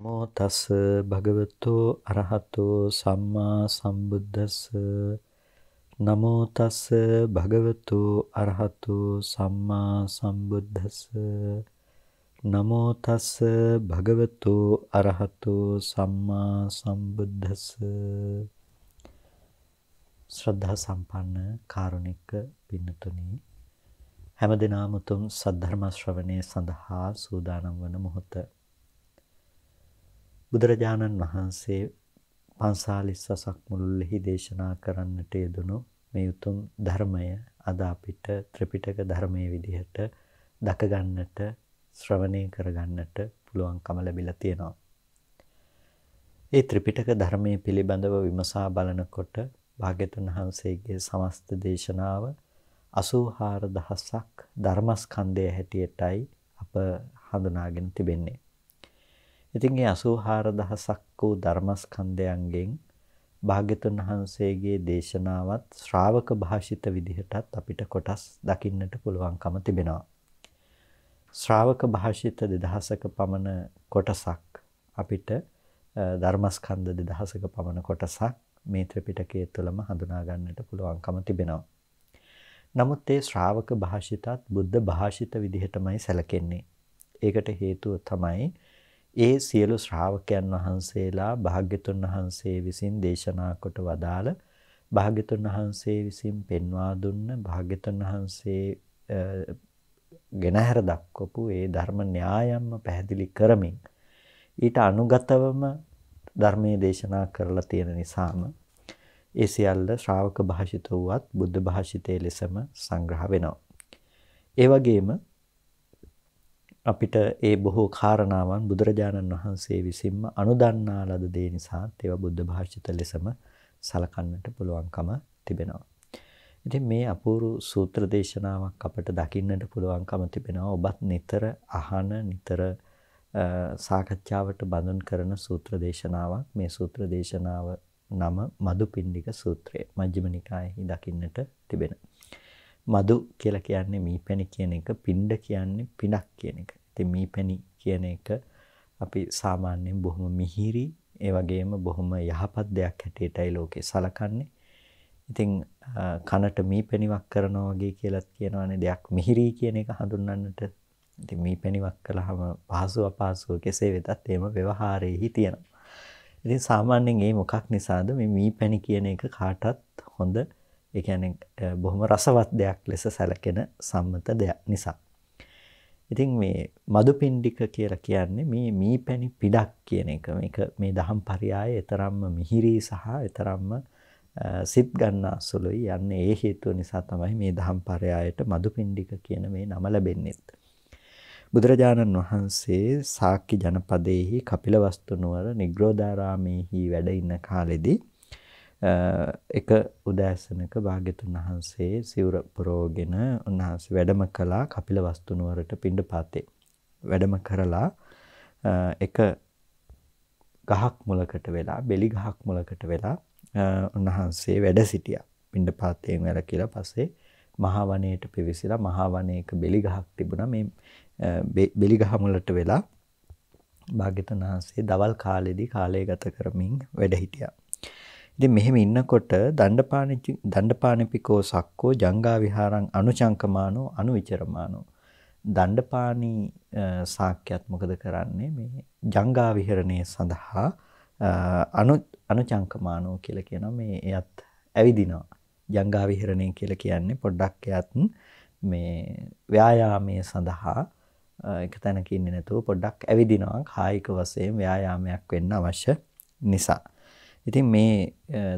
නමෝ තස් භගවතු අරහතෝ සම්මා සම්බුද්දස්ස නමෝ තස් භගවතු අරහතෝ සම්මා සම්බුද්දස්ස නමෝ තස් භගවතු අරහතෝ සම්මා සම්බුද්දස්ස ශ්‍රද්ධා සම්පන්න කාරුණික පින්නතුනි හැමදිනම උතුම් සද්ධර්ම ශ්‍රවණය සඳහා සූදානම් වන මොහොතේ බුදුරජාණන් වහන්සේ පන්සාලිස් වසක් මුළුල්ලෙහි දේශනා කරන්නට යෙදුණු මේ උතුම් ධර්මය අද අපිට ත්‍රිපිටක ධර්මයේ විදිහට දක ගන්නට ශ්‍රවණය කර ගන්නට පුළුවන්කම ලැබිලා තියෙනවා. ඒ ත්‍රිපිටක ධර්මයේ පිළිබඳව විමසා බලනකොට භාග්‍යතුන් වහන්සේගේ සමස්ත දේශනාව 84000ක් ධර්මස්කන්ධය හැටියටයි අප හඳුනාගෙන තිබෙන්නේ. ඉතින් මේ 84000ක් වූ ධර්මස්කන්ධයන්ගෙන් භාග්‍යතුන් වහන්සේගේ දේශනාවත් ශ්‍රාවක භාෂිත විදිහටත් අපිට කොටස් දකින්නට පුළුවන්කම තිබෙනවා. ශ්‍රාවක භාෂිත 2000ක පමණ කොටසක් අපිට ධර්මස්කන්ධ 2000ක පමණ කොටසක් මේ ත්‍රිපිටකයේ තුලම හඳුනා ගන්නට පුළුවන්කම තිබෙනවා. නමුත් ඒ ශ්‍රාවක භාෂිතත් බුද්ධ භාෂිත විදිහටමයි සැලකෙන්නේ. ඒකට හේතුව තමයි ඒ සියලු ශ්‍රාවකයන් වහන්සේලා භාග්‍යතුන් වහන්සේ විසින් දේශනා කොට වදාළ භාග්‍යතුන් වහන්සේ විසින් පෙන්වා දුන්න භාග්‍යතුන් වහන්සේ ගෙනහැර දක්වපු ඒ ධර්ම න්‍යායම්ම පැහැදිලි කරමින් ඊට අනුගතවම ධර්මයේ දේශනා කරලා තියෙන නිසාම ඒ සියල්ල ශ්‍රාවක භාෂිත වූවත් බුද්ධ භාෂිතයේ ලෙසම සංග්‍රහ වෙනවා. ඒ වගේම අපිට ඒ බොහෝ කාරණාවන් බුදුරජාණන් වහන්සේ විසින්ම අනුදන්නා ලද දේ නිසා ඒවා බුද්ධ භාෂිත ලෙසම සලකන්නට පුළුවන්කම තිබෙනවා. ඉතින් මේ අපූරු සූත්‍ර දේශනාවක් අපට දකින්නට පුළුවන්කම තිබෙනවා. ඔබත් නිතර අහන නිතර සාකච්ඡාවට බඳුන් කරන සූත්‍ර දේශනාවක් මේ සූත්‍ර දේශනාව නම මදුපිණ්ඩික සූත්‍රය මජ්ක්‍ධිම නිකායෙහි දකින්නට තිබෙන. මදු කියලා කියන්නේ මීපැණි කියන එක, පිණ්ඩ කියන්නේ පිණක් කියන එක. ඉතින් මේ පැණි කියන එක අපි සාමාන්‍යයෙන් බොහොම මිහිරි ඒ වගේම බොහොම යහපත් දෙයක් හැටියටයි ලෝකේ සලකන්නේ. ඉතින් කනට මේ පැණිවක් කරනවා වගේ කියලත් කියනවනේ දෙයක් මිහිරි කියන එක හඳුන්වන්නට. ඉතින් මේ පැණිවක් කළාම පහසු අපහසු කෙසේ වෙතත් ඒම ව්‍යවහාරයේහි තියෙනවා. ඉතින් සාමාන්‍යයෙන් ඒ මොකක් නිසාද මේ මී පැණි කියන එක කාටත් හොඳ ඒ කියන්නේ බොහොම රසවත් දෙයක් ලෙස සැලකෙන සම්මත දෙයක් නිසා. ඉතින් මේ මදුපිණ්ඩික කියලා කියන්නේ මේ මීපැණි පිඩක් කියන එක. මේක මේ දහම් පරයය තරම්ම මිහිරි සහ තරම්ම සිත් ගන්නා සුළුයි. යන්නේ ඒ හේතුව නිසා තමයි මේ දහම් පරයයට මදුපිණ්ඩික කියන මේ නම ලැබෙන්නේ. බුදුරජාණන් වහන්සේ සාක්‍ය ජනපදයේහි කපිලවස්තු නුවර නිග්‍රෝධාරාමේහි වැඩ ඉන්න කාලෙදී එක උදෑසනක භාග්‍යතුන් වහන්සේ සිවුර පරෝගෙන උන්වහන්සේ වැඩම කළා කපිල වස්තු නුවරට පිණ්ඩපාතේ. වැඩම කරලා එක ගහක් මුලකට වෙලා බෙලි ගහක් මුලකට වෙලා උන්වහන්සේ වැඩ සිටියා. පිණ්ඩපාතයෙන් වැළකීලා පස්සේ මහා වනයේට පිවිසිලා මහා වනයේක බෙලි ගහක් තිබුණා. මේ බෙලි ගහ මුලට වෙලා භාග්‍යතුන් වහන්සේ දවල් කාලෙදී කාලය ගත කරමින් වැඩ හිටියා. ඉතින් මෙහෙම ඉන්නකොට දණ්ඩපාණි දණ්ඩපාණිපිකෝ සක්කෝ ජංගා විහාරං අනුචංකමානෝ අනුවිචරමානෝ දණ්ඩපාණි සාක්‍යත් මොකද කරන්නේ මේ ජංගා විහරණය සඳහා අනු අනුචංකමානෝ කියලා කියනවා මේ එයත් ඇවිදිනවා ජංගා විහරණය කියලා කියන්නේ පොඩ්ඩක් එයත් මේ ව්‍යායාමයේ සඳහා එක තැනක ඉන්නේ නැතුව පොඩ්ඩක් ඇවිදිනවා කායික වශයෙන් ව්‍යායාමයක් වෙන්න අවශ්‍ය නිසා ඉතින් මේ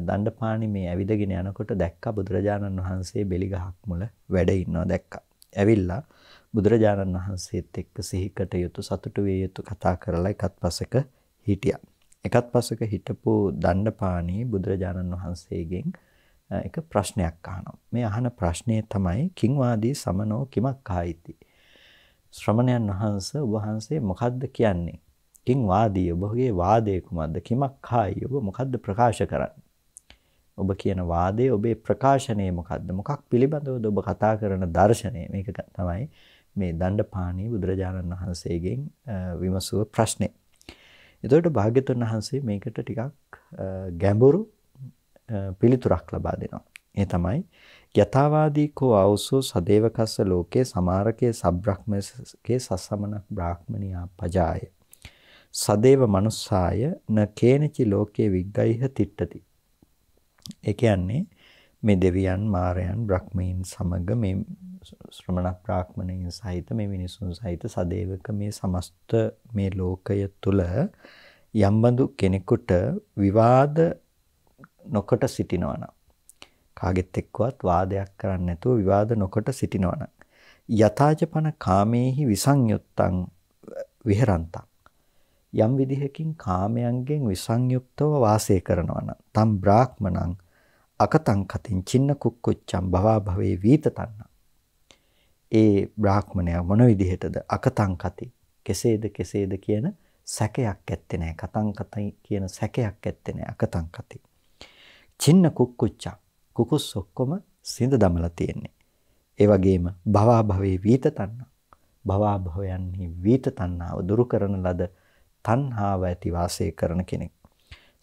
දණ්ඩපාණි මේ ඇවිදගෙන යනකොට දැක්කා බුදුරජාණන් වහන්සේ බෙලිගහක් මුල වැඩ ඉන්නවා දැක්කා. ඇවිල්ලා බුදුරජාණන් වහන්සේත් එක්ක සිහිකට යුතු සතුටු විය යුතු කතා කරලා එකත් පසක හිටියා. එකත් පසක හිටපු දණ්ඩපාණි බුදුරජාණන් වහන්සේගෙන් එක ප්‍රශ්නයක් අහනවා. මේ අහන ප්‍රශ්නේ තමයි කිංවාදී සමනෝ කිමක් කායිති. ශ්‍රමණයන් වහන්සේ වහන්සේ මොකද්ද කියන්නේ කිං වාදී ඔබගේ වාදය කුමක්ද කිමක් කායි ඔබ මොකද්ද ප්‍රකාශ කරන්නේ ඔබ කියන වාදය ඔබේ ප්‍රකාශනය මොකද්ද මොකක් පිළිබඳවද ඔබ කතා කරන දර්ශනය මේක තමයි මේ දණ්ඩපාණී බුදුරජාණන් වහන්සේගෙන් විමසුව ප්‍රශ්නේ එතකොට භාග්‍යතුන් වහන්සේ මේකට ටිකක් ගැඹුරු පිළිතුරක් ලබා දෙනවා ඒ තමයි යථාවාදී කෝ අවසෝ සදේවකස්ස ලෝකේ සමාරකේ සබ්‍රක්‍මකේ සස්සමන බ්‍රාහ්මනියා පජායේ සදේව මනුස්සාය න කේනචි ලෝකේ විග්ගයිහ තිට්ඨති. ඒ කියන්නේ මේ දෙවියන් මාරයන් බ්‍රහ්මීන් සමග මේ ශ්‍රමණ බ්‍රාහ්මණයන් සහිත මේ මිනිසුන් සහිත සදේවක මේ සමස්ත මේ ලෝකය තුල යම්බඳු කෙනෙකුට විවාද නොකොට සිටිනවනම් කාගෙත් එක්කවත් වාදයක් කරන්නේ නැතුව විවාද නොකොට සිටිනවනම් යථාජපන කාමේහි විසංයුත්තං විහෙරන්තං යම් විදිහකින් කාමයන්ගෙන් විසංයුක්තව වාසය කරනවා නම් තම් බ්‍රාහ්මණං අකතං කතින් චින්න කුක්කුච්චම් භවා භවේ වීතතන්න ඒ බ්‍රාහ්මණයා මොන විදිහටද අකතං කති කෙසේද කෙසේද කියන සැකයක් ඇත්තේ නැහැ කතං කතයි කියන සැකයක් ඇත්තේ නැහැ අකතං කති චින්න කුක්කුච්ච කුකුස් ඔක්කොම සිඳ දමලා තියෙන්නේ ඒ වගේම භවා භවේ වීතතන්න භවා භවයන්හි වීතතන්නාව දුරු කරන ලද තණ්හාව ඇති වාසය කරන කෙනෙක්.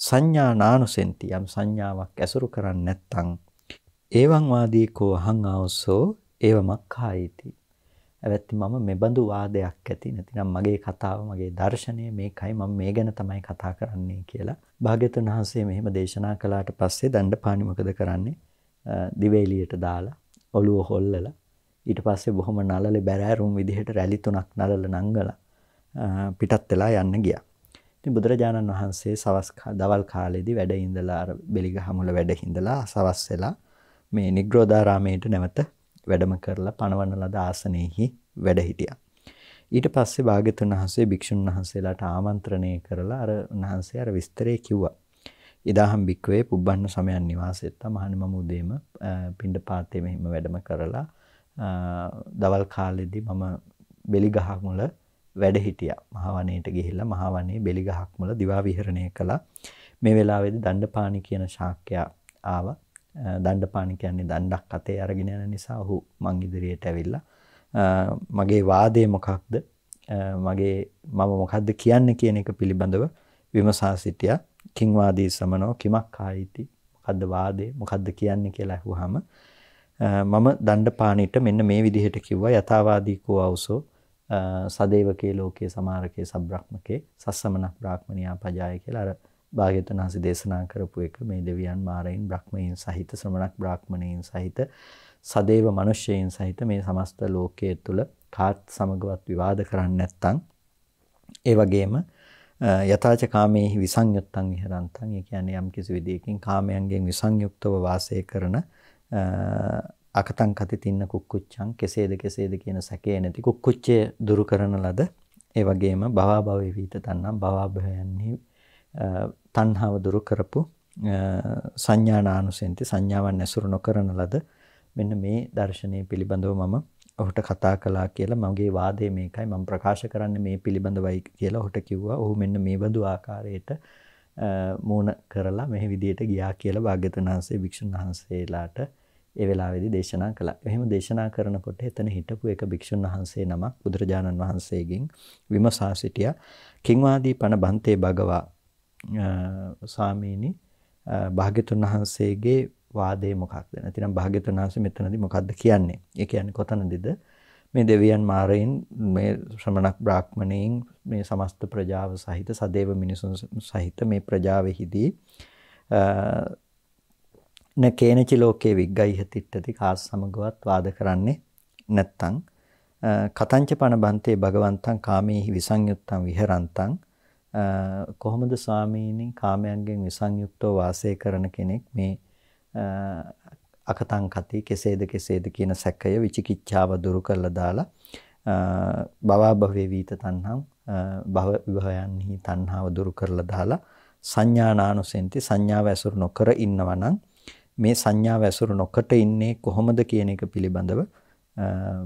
සංඥා නානුසෙන්ති යම් සංඥාවක් ඇසුරු කරන්නේ නැත්නම් එවං වාදී කෝ අහං ආවසෝ ඒවමක්ඛායිති. ඇවැත්ති මම මෙබඳු වාදයක් ඇති නැතිනම් මගේ කතාව මගේ දර්ශනය මේකයි මම මේ ගැන තමයි කතා කරන්නේ කියලා භාග්‍යතුන් වහන්සේ මෙහෙම දේශනා කළාට පස්සේ දණ්ඩපාණි මොකද කරන්නේ දිවේලියට දාලා ඔළුව හොල්ලලා ඊට පස්සේ බොහොම නලලේ බැරෑරුම් විදිහට රැලි තුනක් නලල නංගලා පිටත් වෙලා යන්න ගියා. ඉතින් බුදුරජාණන් වහන්සේ සවස් දවල් කාලේදී වැඩ ඉඳලා අර බෙලිගහ මුල වැඩ හිඳලා සවස් වෙලා මේ නිග්‍රෝධාරාමයට නැවත වැඩම කරලා පණවන ලද ආසනයෙහි වැඩ හිටියා. ඊට පස්සේ භාග්‍යතුන් වහන්සේ භික්ෂුන් වහන්සේලාට ආමන්ත්‍රණය කරලා අර උන්වහන්සේ අර විස්තරය කිව්වා. ඉදාහම් භික්වේ පුබ්බන්න සමයන් නිවාසෙත්ත මහණ මම උදේම පින්ඩ පාතේ මෙහිම වැඩම කරලා දවල් කාලෙදී මම බෙලිගහ මුල වැඩ හිටියා. මහවණේට ගිහිල්ලා මහවණේ බෙලිගහක් මුල දිවා විහරණය කළා. මේ වෙලාවේදී දණ්ඩපාණි කියන ශාක්‍යයා ආවා. දණ්ඩපාණි කියන්නේ දණ්ඩක් අතේ අරගෙන යන නිසා ඔහු මං ඉදිරියට ඇවිල්ලා මගේ වාදය මොකක්ද? මගේ මම මොකද්ද කියන්නේ කියන එක පිළිබඳව විමසා සිටියා. කිං වාදී සමනෝ කිමක් කායිති? මොකද්ද වාදේ? මොකද්ද කියන්නේ කියලා අහුවාම මම දණ්ඩපාණිට මෙන්න මේ විදිහට කිව්වා යථාවාදී කෝ අවසෝ සදේවකේ ලෝකේ සමාරකේ සබ්‍රහ්මකේ සස්සමනක් බ්‍රාහ්මනියා පජාය කියලා අර භාග්‍යවතුන් වහන්සේ දේශනා කරපු එක මේ දෙවියන් මාරයන් බ්‍රහ්මයන් සහිත ශ්‍රමණක් බ්‍රාහ්මණයන් සහිත සදේව මිනිසයන් සහිත මේ සමස්ත ලෝකයේ තුල කාත් සමගවත් විවාද කරන්නේ නැත්නම් ඒ වගේම යථාච කාමේහි විසංයුත්තං විහරන්තං ඒ කියන්නේ යම් කිසි විදියකින් කාමයන්ගෙන් විසංයුක්තව වාසය කරන අකතං කතිතින්න කුක්කුච්චං කෙසේද කෙසේද කියන සැකේ නැති කුක්කුච්චය දුරු කරන ලද ඒ වගේම භවභවේ වීත තන්නම් භවභයන්හි තණ්හාව දුරු කරපු සංඥානානුසෙන්ති සංඥාවන් ඇසුරු නොකරන ලද මෙන්න මේ දර්ශනය පිළිබඳව මම ඔහුට කතා කළා කියලා මගේ වාදය මේකයි මම ප්‍රකාශ කරන්නේ මේ පිළිබඳවයි කියලා ඔහුට කිව්වා. ඔහු මෙන්න මේ බඳු ආකාරයට මූණ කරලා මේ විදියට ගියා කියලා භාග්‍යතුන් වහන්සේ වික්ෂුන් වහන්සේලාට ඒ වෙලාවේදී දේශනා කළා. එහෙම දේශනා කරනකොට එතන හිටපු එක භික්ෂුන් වහන්සේ නමක් බුදුරජාණන් වහන්සේගෙන් විමසා සිටියා. කිංවාදී පණ බන්තේ භගවා සාමීනි භාග්‍යතුන් වහන්සේගේ වාදේ මොකක්ද? නැතිනම් භාග්‍යතුන් වහන්සේ මෙතනදී මොකද්ද කියන්නේ? ඒ කියන්නේ කොතනදද? මේ දෙවියන් මාරයින් මේ ශ්‍රමණක් බ්‍රාහ්මණයින් මේ සමස්ත ප්‍රජාව සහිත සදේව මිනිසුන් සහිත මේ ප්‍රජාවෙහිදී න කේනචි ලෝකේ විග්ගයි හතිට්ඨති කාස් සමගවත් වාද කරන්නේ නැත්තම් කතංච පන බන්තේ භගවන්තං කාමේහි විසංයුත්තං විහෙරන්තං කොහොමද ස්වාමීනි කාමයන්ගෙන් විසංයුක්තව වාසය කරන කෙනෙක් මේ අකතං කති කෙසේද කෙසේද කියන සැකය විචිකිච්ඡාව දුරු කරලා දාලා භවභවේ වීත තණ්හං භව විභවයන්හි තණ්හාව දුරු කරලා දාලා සංඥානානුසෙන්ති සංඥාව ඇසුරු නොකර ඉන්නවනම් මේ සංඥාව ඇසුරු නොකොට ඉන්නේ කොහොමද කියන එක පිළිබඳව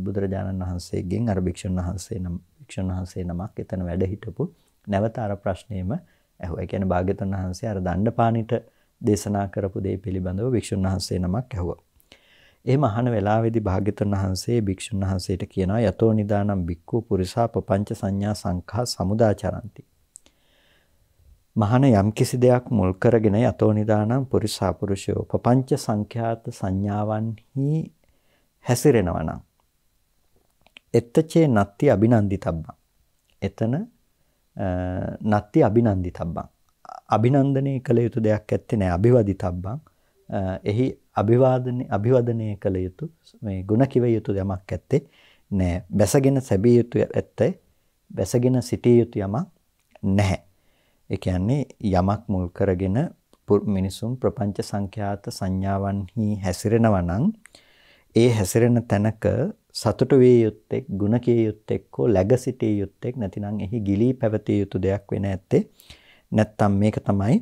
බුදුරජාණන් වහන්සේගෙන් අර භික්ෂුන් වහන්සේ නම් භික්ෂුන් වහන්සේ නමක් එතන වැඩ හිටපු නැවත අර ප්‍රශ්නේම ඇහුවා. ඒ කියන්නේ භාග්‍යතුන් වහන්සේ අර දණ්ඩපාණිට දේශනා කරපු දේ පිළිබඳව භික්ෂුන් වහන්සේ නමක් ඇහුවා. එහෙම අහන වෙලාවේදී භාග්‍යතුන් වහන්සේ භික්ෂුන් වහන්සේට කියනවා යතෝ නිදානම් භික්ඛු පුරිසා පపంచ සංඥා සංඛා සමුදාචරಂತಿ. මහන යම්කිසි දෙයක් මුල් කරගෙන යතෝ නිදානම් පුරිසාපුරුෂයෝ පపంచ සංඛ්‍යාත සංඥාවන්හි හැසිරෙනවා නම් එත්තචේ නත්ති අබිනන්දිතබ්බං එතන නත්ති අබිනන්දිතබ්බං අභිනන්දනය කළ යුතු දෙයක් ඇත්තේ නැහැ අභිවදිතබ්බං එහි අභිවාදනය අභිවදනය කළ යුතු මේ ಗುಣ කිව යුතු යමක් ඇත්තේ නැහැ බැසගෙන සැබිය යුතු ඇත්තේ බැසගෙන සිටිය යුතු යමක් නැහැ ඒ කියන්නේ යමක් මුල් කරගෙන මිනිසුන් ප්‍රපංච සංඛ්‍යාත සංඥාවන්හි හැසිරෙනවා නම් ඒ හැසිරෙන තැනක සතුට වේ යුත්තේක් ಗುಣ කේ යුත්තේක් හෝ läග සිටිය යුත්තේක් නැතිනම් එහි ගිලී පැවතිය යුතු දෙයක් වෙන ඇත්තේ නැත්තම් මේක තමයි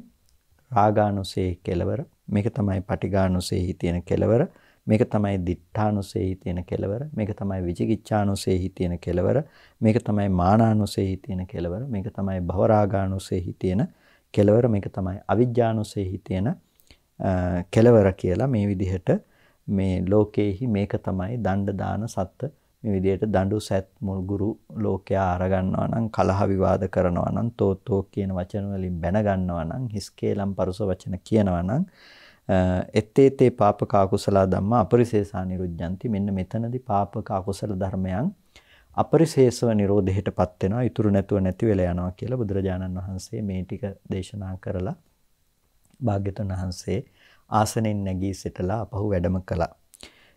රාගානුසයේ කෙලවර මේක තමයි පටිඝානුසයේ තියෙන කෙලවර මේක තමයි දිඨානුසෙහි තියෙන කෙලවර මේක තමයි විචිකිච්ඡානුසෙහි තියෙන කෙලවර මේක තමයි මානානුසෙහි තියෙන කෙලවර මේක තමයි භවරාගානුසෙහි තියෙන කෙලවර මේක තමයි අවිජ්ජානුසෙහි තියෙන කෙලවර කියලා මේ විදිහට මේ ලෝකයේහි මේක තමයි දණ්ඩ දාන සත්ත්ව මේ විදිහට දඬු සැත් මුල්ගුරු ලෝකයා අරගන්නවා නම් කලහ විවාද කරනවා නම් තෝතෝ කියන වචන වලින් බැන ගන්නවා නම් හිස්කේලම් පරුස වචන කියනවා නම් එත්තේතේ පාපක අකුසල ධම්මා අපරිශේෂා නිරුද්ධಂತಿ මෙන්න මෙතනදී පාපක අකුසල ධර්මයන් අපරිශේෂව නිරෝධයටපත් වෙනවා ඉතුරු නැතුව නැති වෙලා යනවා කියලා බුදුරජාණන් වහන්සේ මේ ටික දේශනා කරලා භාග්‍යතුන් වහන්සේ ආසනෙන් නැගී සිටලා අපහු වැඩම කළා.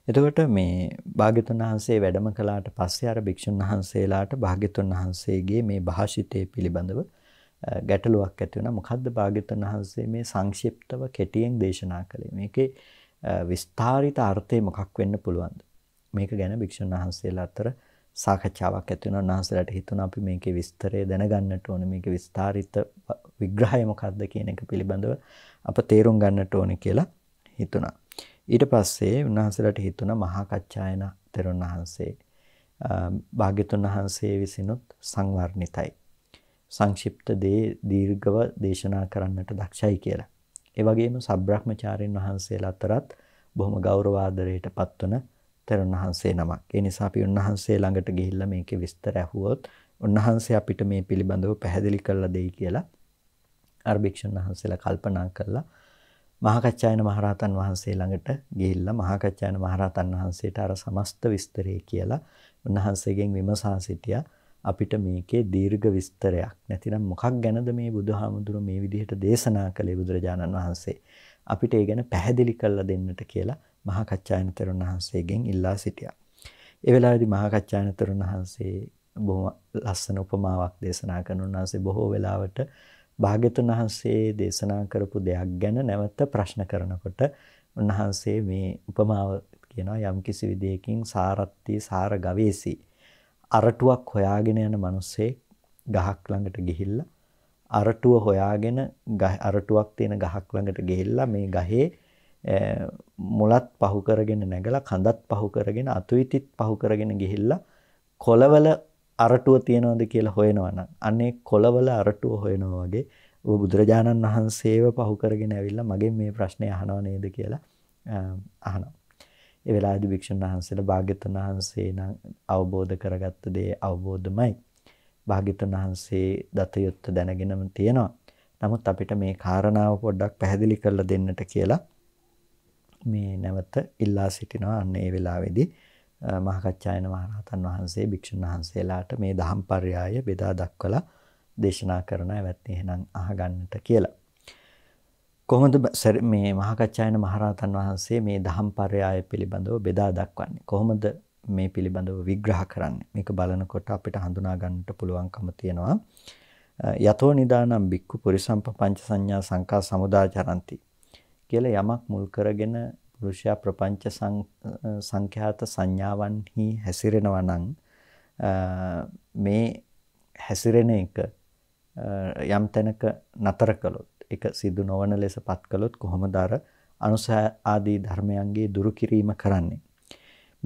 එතකොට මේ භාග්‍යතුන් වහන්සේ වැඩම කළාට පස්සේ අර භික්ෂුන් වහන්සේලාට භාග්‍යතුන් වහන්සේගේ මේ භාෂිතය පිළිබඳව ගැටලුවක් ඇති වුණා. මොකද්ද භාග්‍යවතුන් වහන්සේ මේ සංක්ෂිප්තව කෙටියෙන් දේශනා කළේ? මේකේ විස්තරිත අර්ථය මොකක් වෙන්න පුළුවන්ද? මේක ගැන භික්ෂුන් වහන්සේලා අතර සාකච්ඡාවක් ඇති වෙනවා. උන්වහන්සේලාට හිතුණා අපි මේකේ විස්තරය දැනගන්නට ඕනේ. මේකේ විස්තරිත විග්‍රහය මොකක්ද කියන එක පිළිබඳව අප තේරුම් ගන්නට ඕනේ කියලා හිතුණා. ඊට පස්සේ උන්වහන්සේලාට හිතුණා මහා කච්චායන තෙරුන් වහන්සේ භාග්‍යතුන් වහන්සේ විසිනුත් සංවර්ණිතයි. සංක්ෂිප්ත දේ දීර්ඝව දේශනා කරන්නට දක්ෂයි කියලා. ඒ වගේම සබ්‍රහ්මචාරින් වහන්සේලා අතරත් බොහොම ගෞරවාදරයට පත්වන තෙරුන් වහන්සේ නමක්. ඒ නිසා අපි උන්වහන්සේ ළඟට ගිහිල්ලා මේකේ විස්තර ඇහුවොත් උන්වහන්සේ අපිට මේ පිළිබඳව පැහැදිලි කරලා දෙයි කියලා අර භික්ෂුන් වහන්සේලා කල්පනා කළා. මහාකච්චායන මහරහතන් වහන්සේ ළඟට ගිහිල්ලා මහාකච්චායන මහරහතන් වහන්සේට අර සමස්ත විස්තරය කියලා උන්වහන්සේගෙන් විමසා සිටියා. අපිට මේකේ දීර්ඝ විස්තරයක් නැතිනම් මොකක් ගැනද මේ බුදුහාමුදුර මේ විදිහට දේශනා කළේ බුදුරජාණන් වහන්සේ අපිට ඒ ගැන පැහැදිලි කරලා දෙන්නට කියලා මහා කච්චායනතරුන් වහන්සේගෙන් ඉල්ලා සිටියා. ඒ වෙලාවේදී මහා කච්චායනතරුන් වහන්සේ බොහොම ලස්සන උපමාවක් දේශනා කරන උන්වහන්සේ බොහෝ වෙලාවට භාග්‍යතුන් වහන්සේ දේශනා කරපු දෙයක් ගැන නැවත ප්‍රශ්න කරනකොට උන්වහන්සේ මේ උපමාව කියනවා යම්කිසි විදියකින් සාරත්ති සාර ගවේසී අරටුවක් හොයාගෙන යන මිනිස්සෙක් ගහක් ළඟට ගිහිල්ලා අරටුව හොයාගෙන අරටුවක් තියෙන ගහක් ළඟට ගිහිල්ලා මේ ගහේ මුලත් පහු කරගෙන නැගලා කඳත් පහු කරගෙන අතුයිතිත් පහු කරගෙන ගිහිල්ලා කොළවල අරටුව තියෙනවද කියලා හොයනවා නම් අනේ කොළවල අරටුව හොයනවා වගේ ඔබ බුදුරජාණන් වහන්සේව පහු කරගෙන ඇවිල්ලා මගෙන් මේ ප්‍රශ්නේ අහනව නේද කියලා අහනවා ඒ වෙලාවේදී භික්ෂුන් වහන්සේලා භාග්‍යතුන් වහන්සේ නම් අවබෝධ කරගත්ත දේ අවබෝධමයි. භාග්‍යතුන් වහන්සේ දත යුත්ත දැනගෙනම තියෙනවා. නමුත් අපිට මේ කාරණාව පොඩ්ඩක් පැහැදිලි කරලා දෙන්නට කියලා මේ නැවත ඉල්ලා සිටිනවා. අන්න ඒ වෙලාවේදී මහකච්චායන මහරහතන් වහන්සේ භික්ෂුන් වහන්සේලාට මේ දහම් පරයය බෙදා දක්වලා දේශනා කරන ඇවැත්නේ එහෙනම් අහගන්නට කියලා. කොහොමද මේ මහකච්චායන මහරහතන් වහන්සේ මේ දහම්පරයය පිළිබඳව බෙදා දක්වන්නේ? කොහොමද මේ පිළිබඳව විග්‍රහ කරන්නේ? මේක බලනකොට අපිට හඳුනා ගන්නට පුළුවන්කම තියෙනවා. යතෝ නිදානම් බික්කු පුරිසම්ප පංච සංඥා සංකා සමුදාචරಂತಿ කියලා යමක් මුල් කරගෙන පුරුෂයා ප්‍රපංච සංඛ්‍යාත සංඥාවන්හි හැසිරෙනවා නම් මේ හැසිරෙන එක යම් තැනක නතර කළොත් එක සිදු නොවන ලෙස පත් කළොත් කොහොමද අර අනුසය ආදී ධර්මයන්ගේ දුරු කිරීම කරන්නේ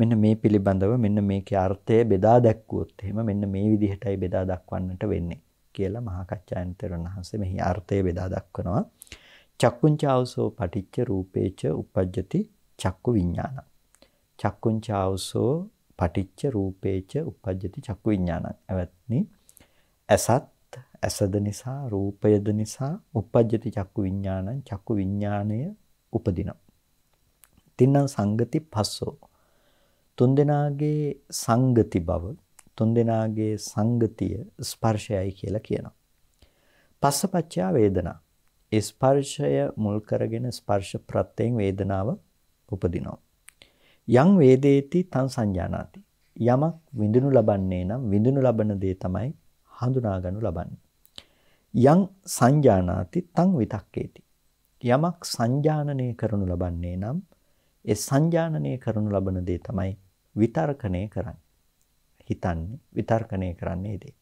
මෙන්න මේ පිළිබඳව මෙන්න මේකේ අර්ථය බෙදා දැක්වුවොත් එහෙම මෙන්න මේ විදිහටයි බෙදා දක්වන්නට වෙන්නේ කියලා මහා කච්චායනතර වහන්සේ මෙහි අර්ථය බෙදා දක්වනවා චක්කුංචාවසෝ පටිච්ච රූපේච උපජ්ජති චක්කු විඥානං චක්කුංචාවසෝ පටිච්ච රූපේච උපජ්ජති චක්කු විඥානං එවත්නි ඇසත් ඇත්ත. ඇසද නිසා, රූපයද නිසා uppajjati චක්කු විඥානං චක්කු විඥාණය උපදිනවා. තින්නම් සංගති පස්සෝ. තුන් දෙනාගේ සංගති බව තුන් දෙනාගේ සංගතිය ස්පර්ශයයි කියලා කියනවා. පස්සපච්චා වේදනා. ස්පර්ශය මුල් කරගෙන ස්පර්ශ ප්‍රත්‍යයෙන් වේදනාව උපදිනවා. යම් වේදේති තං සංජානාති. යමක් විඳිනු ලබන්නේ නම් විඳිනු ලබන දේ තමයි හඳුනාගනු ලබන්නේ. යං සංජානාති තං විතක්කේති. යමක් සංජානනය කරනු ලබන්නේ නම් ඒ සංජානනය කරනු ලබන දේ තමයි විතර්කණය කරන්නේ. හිතන්නේ විතර්කණය කරන්නේ දේ.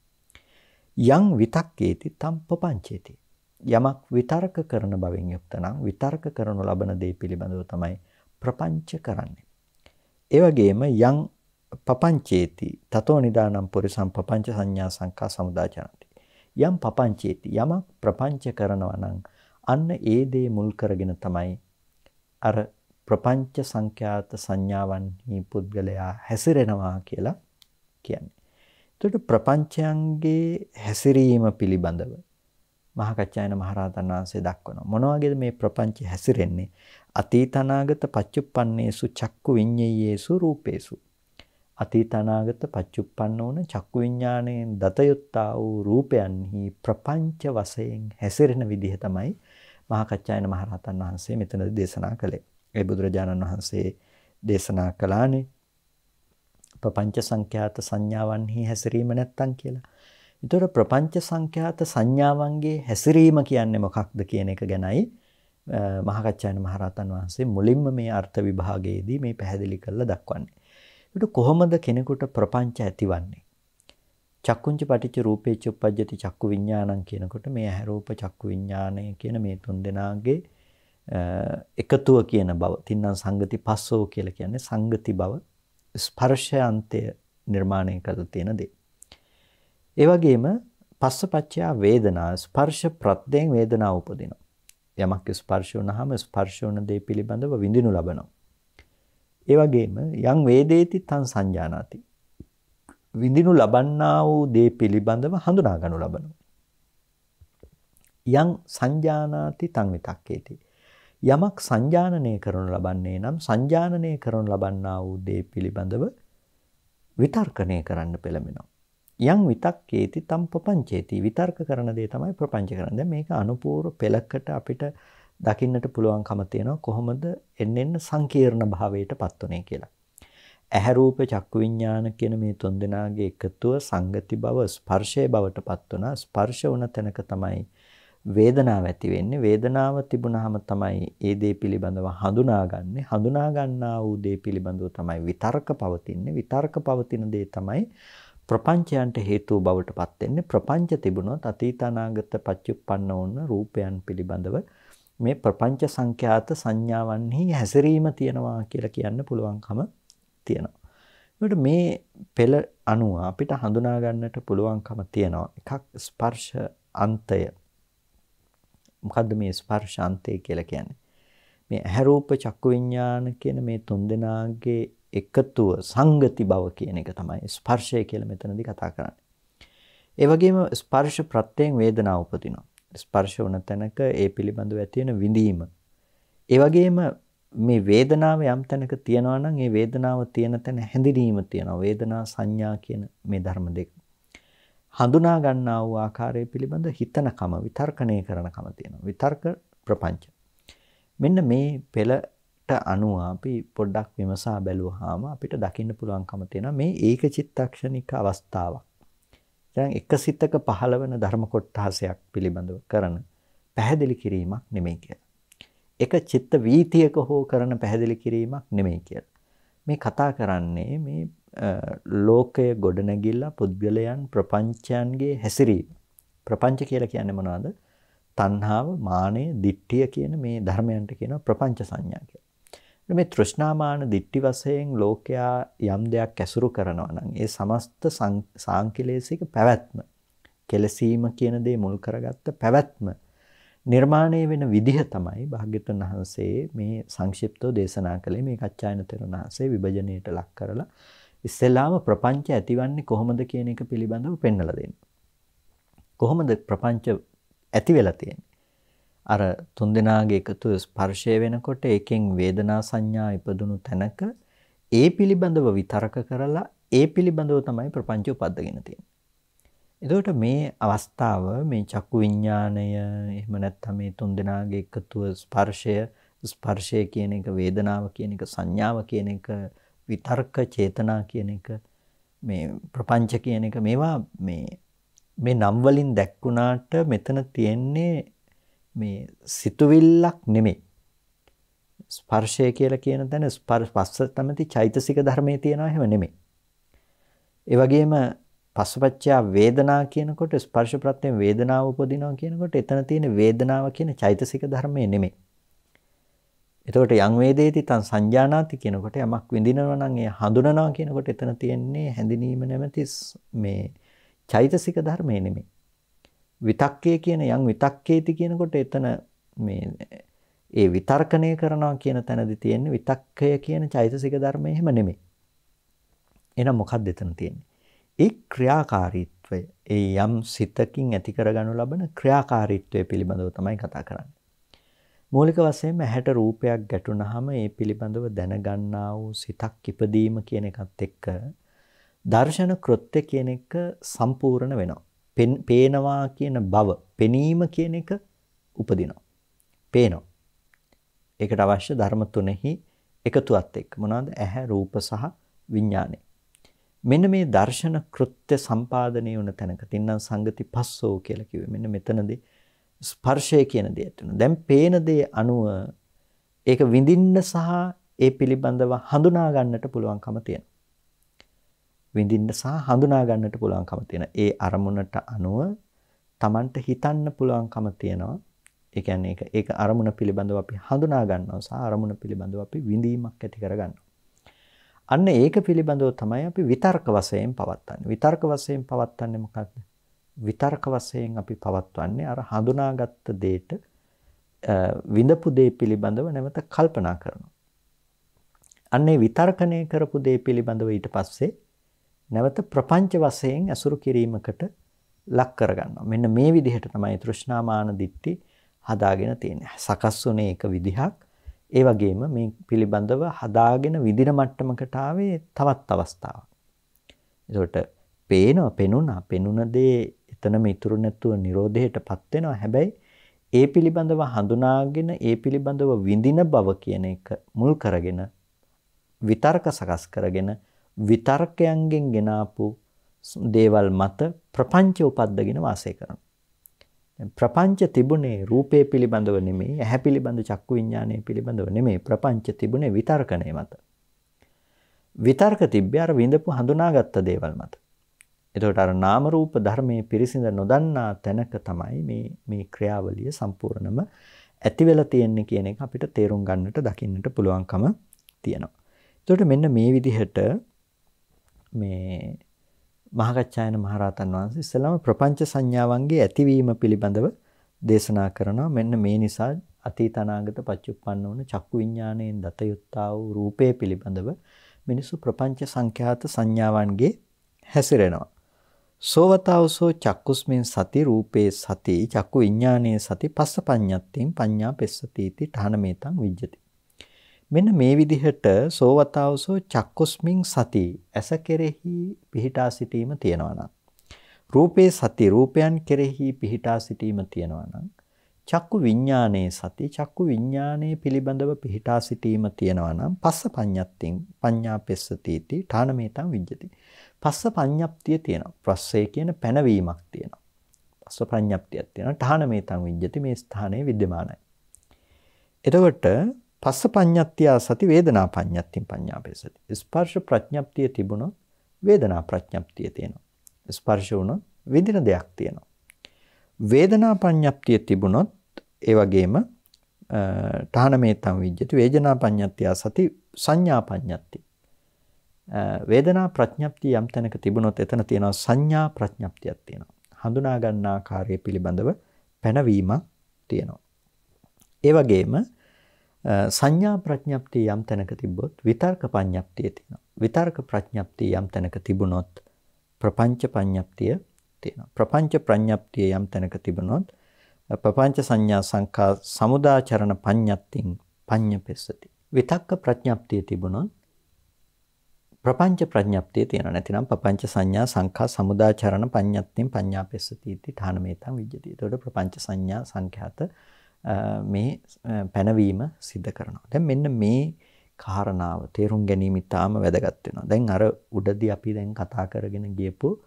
යං විතක්කේති තම් පපංචේති. යමක් විතර්ක කරන බවින් යුක්ත නම් විතර්ක කරනු ලබන දේ පිළිබඳව තමයි ප්‍රපංච කරන්නේ. ඒ වගේම යං පපංචේති තතෝ නිදානම් පුරිසම් පපංච සංඥා සංකා සමුදාචරಂತಿ යම් පපංචේති යමක් ප්‍රපංච කරනවා නම් අන්න ඒ දේ මුල් කරගෙන තමයි අර ප්‍රපංච සංඛ්‍යාත සංඥාවන්හි පුද්ගලයා හැසිරෙනවා කියලා කියන්නේ. එතකොට ප්‍රපංචයන්ගේ හැසිරීම පිළිබඳව මහකච්චායන මහරහතන් වහන්සේ දක්වනවා. මොන වගේද මේ ප්‍රපංච හැසිරෙන්නේ? අතීතනාගත පච්චුප්පන්නේසු චක්කු විඤ්ඤයේසු රූපේසු අතීත අනාගත පච්චුප්පන්න ඕන චක්කු විඥාණයෙන් දතයුත්තා වූ රූපයන්හි ප්‍රපංච වශයෙන් හැසිරෙන විදිහ තමයි මහකච්චායන මහරහතන් වහන්සේ මෙතනදී දේශනා කළේ. ඒ බුදුරජාණන් වහන්සේ දේශනා කළානේ ප්‍රපංච සංඛ්‍යාත සංඥාවන්හි හැසිරීම නැත්තම් කියලා. ඒතර ප්‍රපංච සංඛ්‍යාත සංඥාවන්ගේ හැසිරීම කියන්නේ මොකක්ද කියන එක ගැනයි මහකච්චායන මහරහතන් වහන්සේ මුලින්ම මේ අර්ථ විභාගයේදී මේ පැහැදිලි කරලා දක්වන්නේ. ඒකට කොහොමද කෙනෙකුට ප්‍රපංච ඇතිවන්නේ? චක්කුංච පටිච්ච රූපේච උපජ්ජති චක්කු විඥානං කියනකොට මේ ඇහැ රූප චක්කු විඥානය කියන මේ තුන් දෙනාගේ එකතුව කියන බව තින්නම් සංගති පස්සෝ කියලා කියන්නේ සංගති බව ස්පර්ශයන්තය නිර්මාණය කරලා තියෙන දේ. ඒ වගේම පස්සපච්චයා වේදනා ස්පර්ශ ප්‍රත්‍යයෙන් වේදනාව උපදිනවා. යමක් ස්පර්ශ වුණාම ස්පර්ශ වුණ දේ පිළිබඳව විඳිනු ලබනවා. ඒ වගේම යම් වේදේති තං සංජානාති. විඳිනු ලබන්නා වූ දේ පිළිබඳව හඳුනා ගනු ලබනවා. යම් සංජානාති තං විතක්කේති. යමක් සංජානනය කරනු ලබන්නේ නම් සංජානනය කරනු ලබන්නා වූ දේ පිළිබඳව විතර්කණය කරන්න පෙළඹෙනවා. යම් විතක්කේති තම් ප්‍රපංචේති විතර්ක කරන දේ තමයි ප්‍රපංච කරන්නේ. මේක අනුපූර්ව පෙළකට අපිට දකින්නට පුළුවන්කම තියෙනවා කොහොමද එන්න එන්න සංකීර්ණ භාවයටපත් උනේ කියලා. ඇහැ රූප චක්කු විඥාන කියන මේ තුන්දෙනාගේ එකතුව සංගති බව ස්පර්ශයේ බවටපත් උනා. ස්පර්ශ වුණ තැනක තමයි වේදනාව ඇති වෙන්නේ. වේදනාව තිබුණාම තමයි ඒ දේ පිළිබඳව හඳුනාගන්නේ. හඳුනා ගන්නා වූ දේ පිළිබඳව තමයි විතර්ක පවතින්නේ. විතර්ක පවතින දේ තමයි ප්‍රපංචයන්ට හේතු බවට පත් වෙන්නේ ප්‍රපංච තිබුණොත් අතීත අනාගත පච්චුප්පන්න වුණ රූපයන් පිළිබඳව මේ ප්‍රපංච සංඛ්‍යාත සංඥාවන්හි හැසිරීම තියෙනවා කියලා කියන්න පුළුවන්කම තියෙනවා. ඒකට මේ පෙළ අණුව අපිට හඳුනා ගන්නට පුළුවන්කම තියෙනවා. එකක් ස්පර්ශ අන්තය. මොකද්ද මේ ස්පර්ශ අන්තය කියලා කියන්නේ? මේ ඇහැරූප චක්කු විඥාන කියන මේ තුන්දෙනාගේ එකතුව සංගති බව කියන එක තමයි ස්පර්ශය කියලා මෙතනදී කතා කරන්නේ. ඒ වගේම ස්පර්ශ ප්‍රත්‍යයෙන් වේදනාව උපදිනවා. ස්පර්ශ වුණ තැනක ඒ පිළිබඳව ඇති වෙන විඳීම. ඒ වගේම මේ වේදනාව යම් තැනක තියනවා නම් ඒ වේදනාව තියෙන තැන හැඳිනීම තියෙනවා. වේදනා සංඥා කියන මේ ධර්ම දෙක. හඳුනා ගන්නා වූ ආකාරය පිළිබඳ හිතනකම විතර්කණය කරනකම තියෙනවා. විතර්ක ප්‍රපංච. මෙන්න මේ පෙළට අනුව අපි පොඩ්ඩක් විමසා බැලුවාම අපිට දකින්න පුළුවන්කම තියෙනවා මේ ඒකචිත්තක්ෂණික අවස්ථාවක්. දැන් එක සිතක පහළ වෙන ධර්ම කොටහසයක් පිළිබඳව කරන පැහැදිලි කිරීමක් නෙමෙයි කියලා. එක චිත්ත වීතියක හෝ කරන පැහැදිලි කිරීමක් නෙමෙයි කියලා. මේ කතා කරන්නේ මේ ලෝකය ගොඩනැගිල්ලා පුද්ගලයන් ප්‍රපංචයන්ගේ හැසිරීම. ප්‍රපංච කියලා කියන්නේ මොනවද? තණ්හාව, මානය, දිට්ඨිය කියන මේ ධර්මයන්ට කියනවා ප්‍රපංච සංඥා කියලා. මේ තෘෂ්ණාමාන දිට්ටි වශයෙන් ලෝකයා යම් දෙයක් ඇසුරු කරනවා නම් ඒ සමස්ත සාංකලේශික පැවැත්ම කෙලසීම කියන දේ මුල් කරගත්ත පැවැත්ම නිර්මාණය වෙන විදිහ තමයි භාග්‍යතුන් වහන්සේ මේ සංක්ෂිප්තව දේශනා කළේ මේ කච්චායන තෙරුණ වහන්සේ විභජනයට ලක් කරලා ඉස්සෙල්ලාම ප්‍රපංච ඇතිවන්නේ කොහොමද කියන එක පිළිබඳව පෙන්වලා දෙන්න. කොහොමද ප්‍රපංච ඇති වෙලා තියෙන්නේ? අර තුන් දෙනාගේ එකතු ස්පර්ශය වෙනකොට ඒකෙන් වේදනා සංඥා ඉපදුණු තැනක ඒ පිළිබඳව විතරක කරලා ඒ පිළිබඳව තමයි ප්‍රපංච උපද්දගෙන තියෙන්නේ. එතකොට මේ අවස්ථාව මේ චක්කු විඥාණය එහෙම නැත්නම් මේ තුන් දෙනාගේ එකතුව ස්පර්ශය ස්පර්ශය කියන එක වේදනාව කියන එක සංඥාව කියන එක විතර්ක චේතනා කියන එක මේ ප්‍රපංච කියන එක මේවා මේ මේ නම් වලින් දැක්ුණාට මෙතන තියෙන්නේ මේ සිතුවිල්ලක් නෙමෙයි. ස්පර්ශය කියලා කියන තැන ස්පර්ශ තමයි චෛතසික ධර්මයේ තියෙනවා එහෙම නෙමෙයි. ඒ වගේම පස්සපච්චා වේදනා කියනකොට ස්පර්ශ ප්‍රත්‍යයෙන් වේදනාව උපදිනවා කියනකොට එතන තියෙන වේදනාව කියන චෛතසික ධර්මය නෙමෙයි. එතකොට යං වේදේති තං සංජානාති කියනකොට යමක් විඳිනවා නම් ඒ හඳුනනවා කියනකොට එතන තියෙන්නේ හැඳිනීම නැමැති මේ චෛතසික ධර්මය නෙමෙයි. විතක්කය කියන යම් විතක්කේති කියනකොට එතන මේ ඒ විතර්කණය කරනවා කියන තැනදි තියෙන්නේ විතක්කය කියන චෛතසික ධර්මය එහෙම නෙමෙයි. එහෙනම් මොකක්ද එතන තියෙන්නේ? ඒ ක්‍රියාකාරීත්වය ඒ යම් සිතකින් ඇති කරගනු ලබන ක්‍රියාකාරීත්වය පිළිබඳව තමයි කතා කරන්නේ. මූලික වශයෙන්ම ඇහැට රූපයක් ගැටුනහම ඒ පිළිබඳව දැනගන්නා වූ සිතක් ඉපදීම කියන එකත් එක්ක දර්ශන කෘත්‍ය කියන එක සම්පූර්ණ වෙනවා. පේනවා කියන බව පෙනීම කියන එක උපදිනවා. පේනවා. ඒකට අවශ්‍ය ධර්ම තුනෙහි එකතුවත් එක්ක මොනවාද? ඇහැ, රූප සහ විඥානය. මෙන්න මේ දර්ශන කෘත්‍ය සම්පාදනය වුණ තැනක තින්නම් සංගති පස්සෝ කියලා කිව්වේ. මෙන්න මෙතනදී ස්පර්ශය කියන දේ ඇතුළු. දැන් පේන දේ අනුව ඒක විඳින්න සහ ඒ පිළිබඳව හඳුනා ගන්නට පුළුවන්කම තියෙනවා. විඳින්න සහ හඳුනා ගන්නට පුළුවන්කම තියෙන. ඒ අරමුණට අනුව Tamanට හිතන්න පුළුවන්කම තියෙනවා. ඒ කියන්නේ ඒක ඒක අරමුණ පිළිබඳව අපි හඳුනා ගන්නවා සහ අරමුණ පිළිබඳව අපි විඳීමක් ඇති කර ගන්නවා. අන්න ඒක පිළිබඳව තමයි අපි විතර්ක වශයෙන් පවත්න්නේ. විතර්ක වශයෙන් පවත්න්නේ මොකක්ද? විතර්ක වශයෙන් අපි පවත්වන්නේ අර හඳුනාගත්ත දෙයට විඳපු දේ පිළිබඳව නැවත කල්පනා කරනවා. අන්නේ විතර්කණය කරපු දේ පිළිබඳව ඊට පස්සේ නැවත ප්‍රපංච වශයෙන් ඇසුරු කිරීමකට ලක් කරගන්නවා. මෙන්න මේ විදිහට තමයි තෘෂ්ණාමාන දිට්ටි හදාගෙන තියෙන්නේ. සකස් වුනේ එක විදිහක්. ඒ වගේම මේ පිළිබඳව හදාගෙන විදින මට්ටමකට ආවේ තවත් අවස්ථාවක්. ඒකට පේනවා, පෙනුණා, පෙනුන දේ එතනම ඉතුරු නැතුව Nirodheටපත් වෙනවා. හැබැයි ඒ පිළිබඳව හඳුනාගෙන ඒ පිළිබඳව විඳින බව කියන එක මුල් කරගෙන විතර්ක සකස් කරගෙන විතර්කයන්ගෙන් ගෙනාපු දේවල් මත ප්‍රපංච උපද්දගෙන වාසය කරනවා. ප්‍රපංච තිබුණේ රූපේ පිළිබඳව නෙමෙයි, ඇහැ පිළිබඳ චක්කු විඥානය පිළිබඳව නෙමෙයි. ප්‍රපංච තිබුණේ විතර්කණය මත. විතර්ක තිබ්බේ අර විඳපු හඳුනාගත්ත දේවල් මත. එතකොට අර නාම රූප ධර්මයේ පිරිසිඳ නොදන්නා තැනක තමයි මේ මේ ක්‍රියාවලිය සම්පූර්ණම ඇති වෙලා තියෙන්නේ කියන එක අපිට තේරුම් ගන්නට දකින්නට පුළුවන්කම තියෙනවා. එතකොට මෙන්න මේ විදිහට මේ මහගච්ඡායන මහරහතන් වහන්සේ ඉස්සලම ප්‍රපංච සංඥාවන්ගේ ඇතිවීම පිළිබඳව දේශනා කරනවා. මෙන්න මේ නිසා අතීත අනාගත පච්චුප්පන්න වන චක්කු විඥාණයෙන් දත යුත්තා වූ රූපය පිළිබඳව මිනිසු ප්‍රපංච සංඛ්‍යාත සංඥාවන්ගේ හැසිරෙනවා. සෝවතාවසෝ චක්කුස්මින් සති රූපේ සති චක්කු විඥානයේ සති පස්ස පඤ්ඤත්තින් පඤ්ඤා පෙස්සති इति ඨානමේතං විජ්ජති මෙන්න මේ විදිහට සෝවතාවසෝ චක්කුස්මින් සති ඇස කෙරෙහි පිහිටා සිටීම තියෙනවා නම් රූපේ සති රූපයන් කෙරෙහි පිහිටා සිටීම තියෙනවා නම් චක්කු විඥානයේ සති චක්කු විඥානයේ පිළිබඳව පිහිටා සිටීම තියෙනවා නම් පස්ස පඤ්ඤත්තින් පඤ්ඤා පෙස්සතිති ඨානමේතං විජ්ජති. පස්ස පඤ්ඤප්තිය තියෙනවා. ප්‍රස්සේ කියන පැනවීමක් තියෙනවා. පස්ස පඤ්ඤප්තියක් තියෙනවා. ඨානමේතං විජ්ජති මේ ස්ථානයේ विद्यමානයි. එතකොට පස්ස පඤ්ඤත්තියා සති වේදනා පඤ්ඤත්තින් පඤ්ඤාපේසති. ස්පර්ශ ප්‍රඥප්තිය තිබුණොත් වේදනා ප්‍රඥප්තිය තියෙනවා. ස්පර්ශ වුණොත් විඳින දෙයක් තියෙනවා. වේදනා පඤ්ඤප්තිය තිබුණොත් ඒ වගේම තහනමේතම් විජ්ජති වේදනා පඤ්ඤත්තියා සති සංඥා පඤ්ඤත්ති. වේදනා ප්‍රඥප්තිය යම් තැනක තිබුණොත් එතන තියෙනවා සංඥා ප්‍රඥප්තියක් තියෙනවා. හඳුනා ගන්න ආකාරය පිළිබඳව පැනවීමක් තියෙනවා. ඒ වගේම සංඥා ප්‍රඥප්තිය යම් තැනක තිබ්බොත් විතර්ක පඤ්ඤප්තිය තියෙනවා. විතර්ක ප්‍රඥප්තිය යම් තැනක තිබුණොත් ප්‍රපංච පඤ්ඤප්තිය තියෙනවා. ප්‍රපංච ප්‍රඥප්තිය යම් තැනක තිබුණොත් ප්‍රපංච සංඥා සංකා සමුදාචරණ පඤ්ඤප්තින් පඤ්ඤපෙස්සති. විතක්ක ප්‍රඥප්තිය තිබුණොත් ප්‍රපංච ප්‍රඥප්තිය තියෙනවා. නැතිනම් ප්‍රපංච සංඥා සංඛා සමුදාචරණ පඤ්ඤප්තින් පඤ්ඤාපෙස්සති इति ථානමේතං විජ්ජති. එතකොට ප්‍රපංච සංඥා සංඛ්‍යාත මේ පැනවීම සිද්ධ කරනවා. දැන් මෙන්න මේ කාරණාව තේරුම් ගැනීම ඉතාම වැදගත් වෙනවා. දැන් අර උඩදී අපි දැන් කතා කරගෙන ගියපු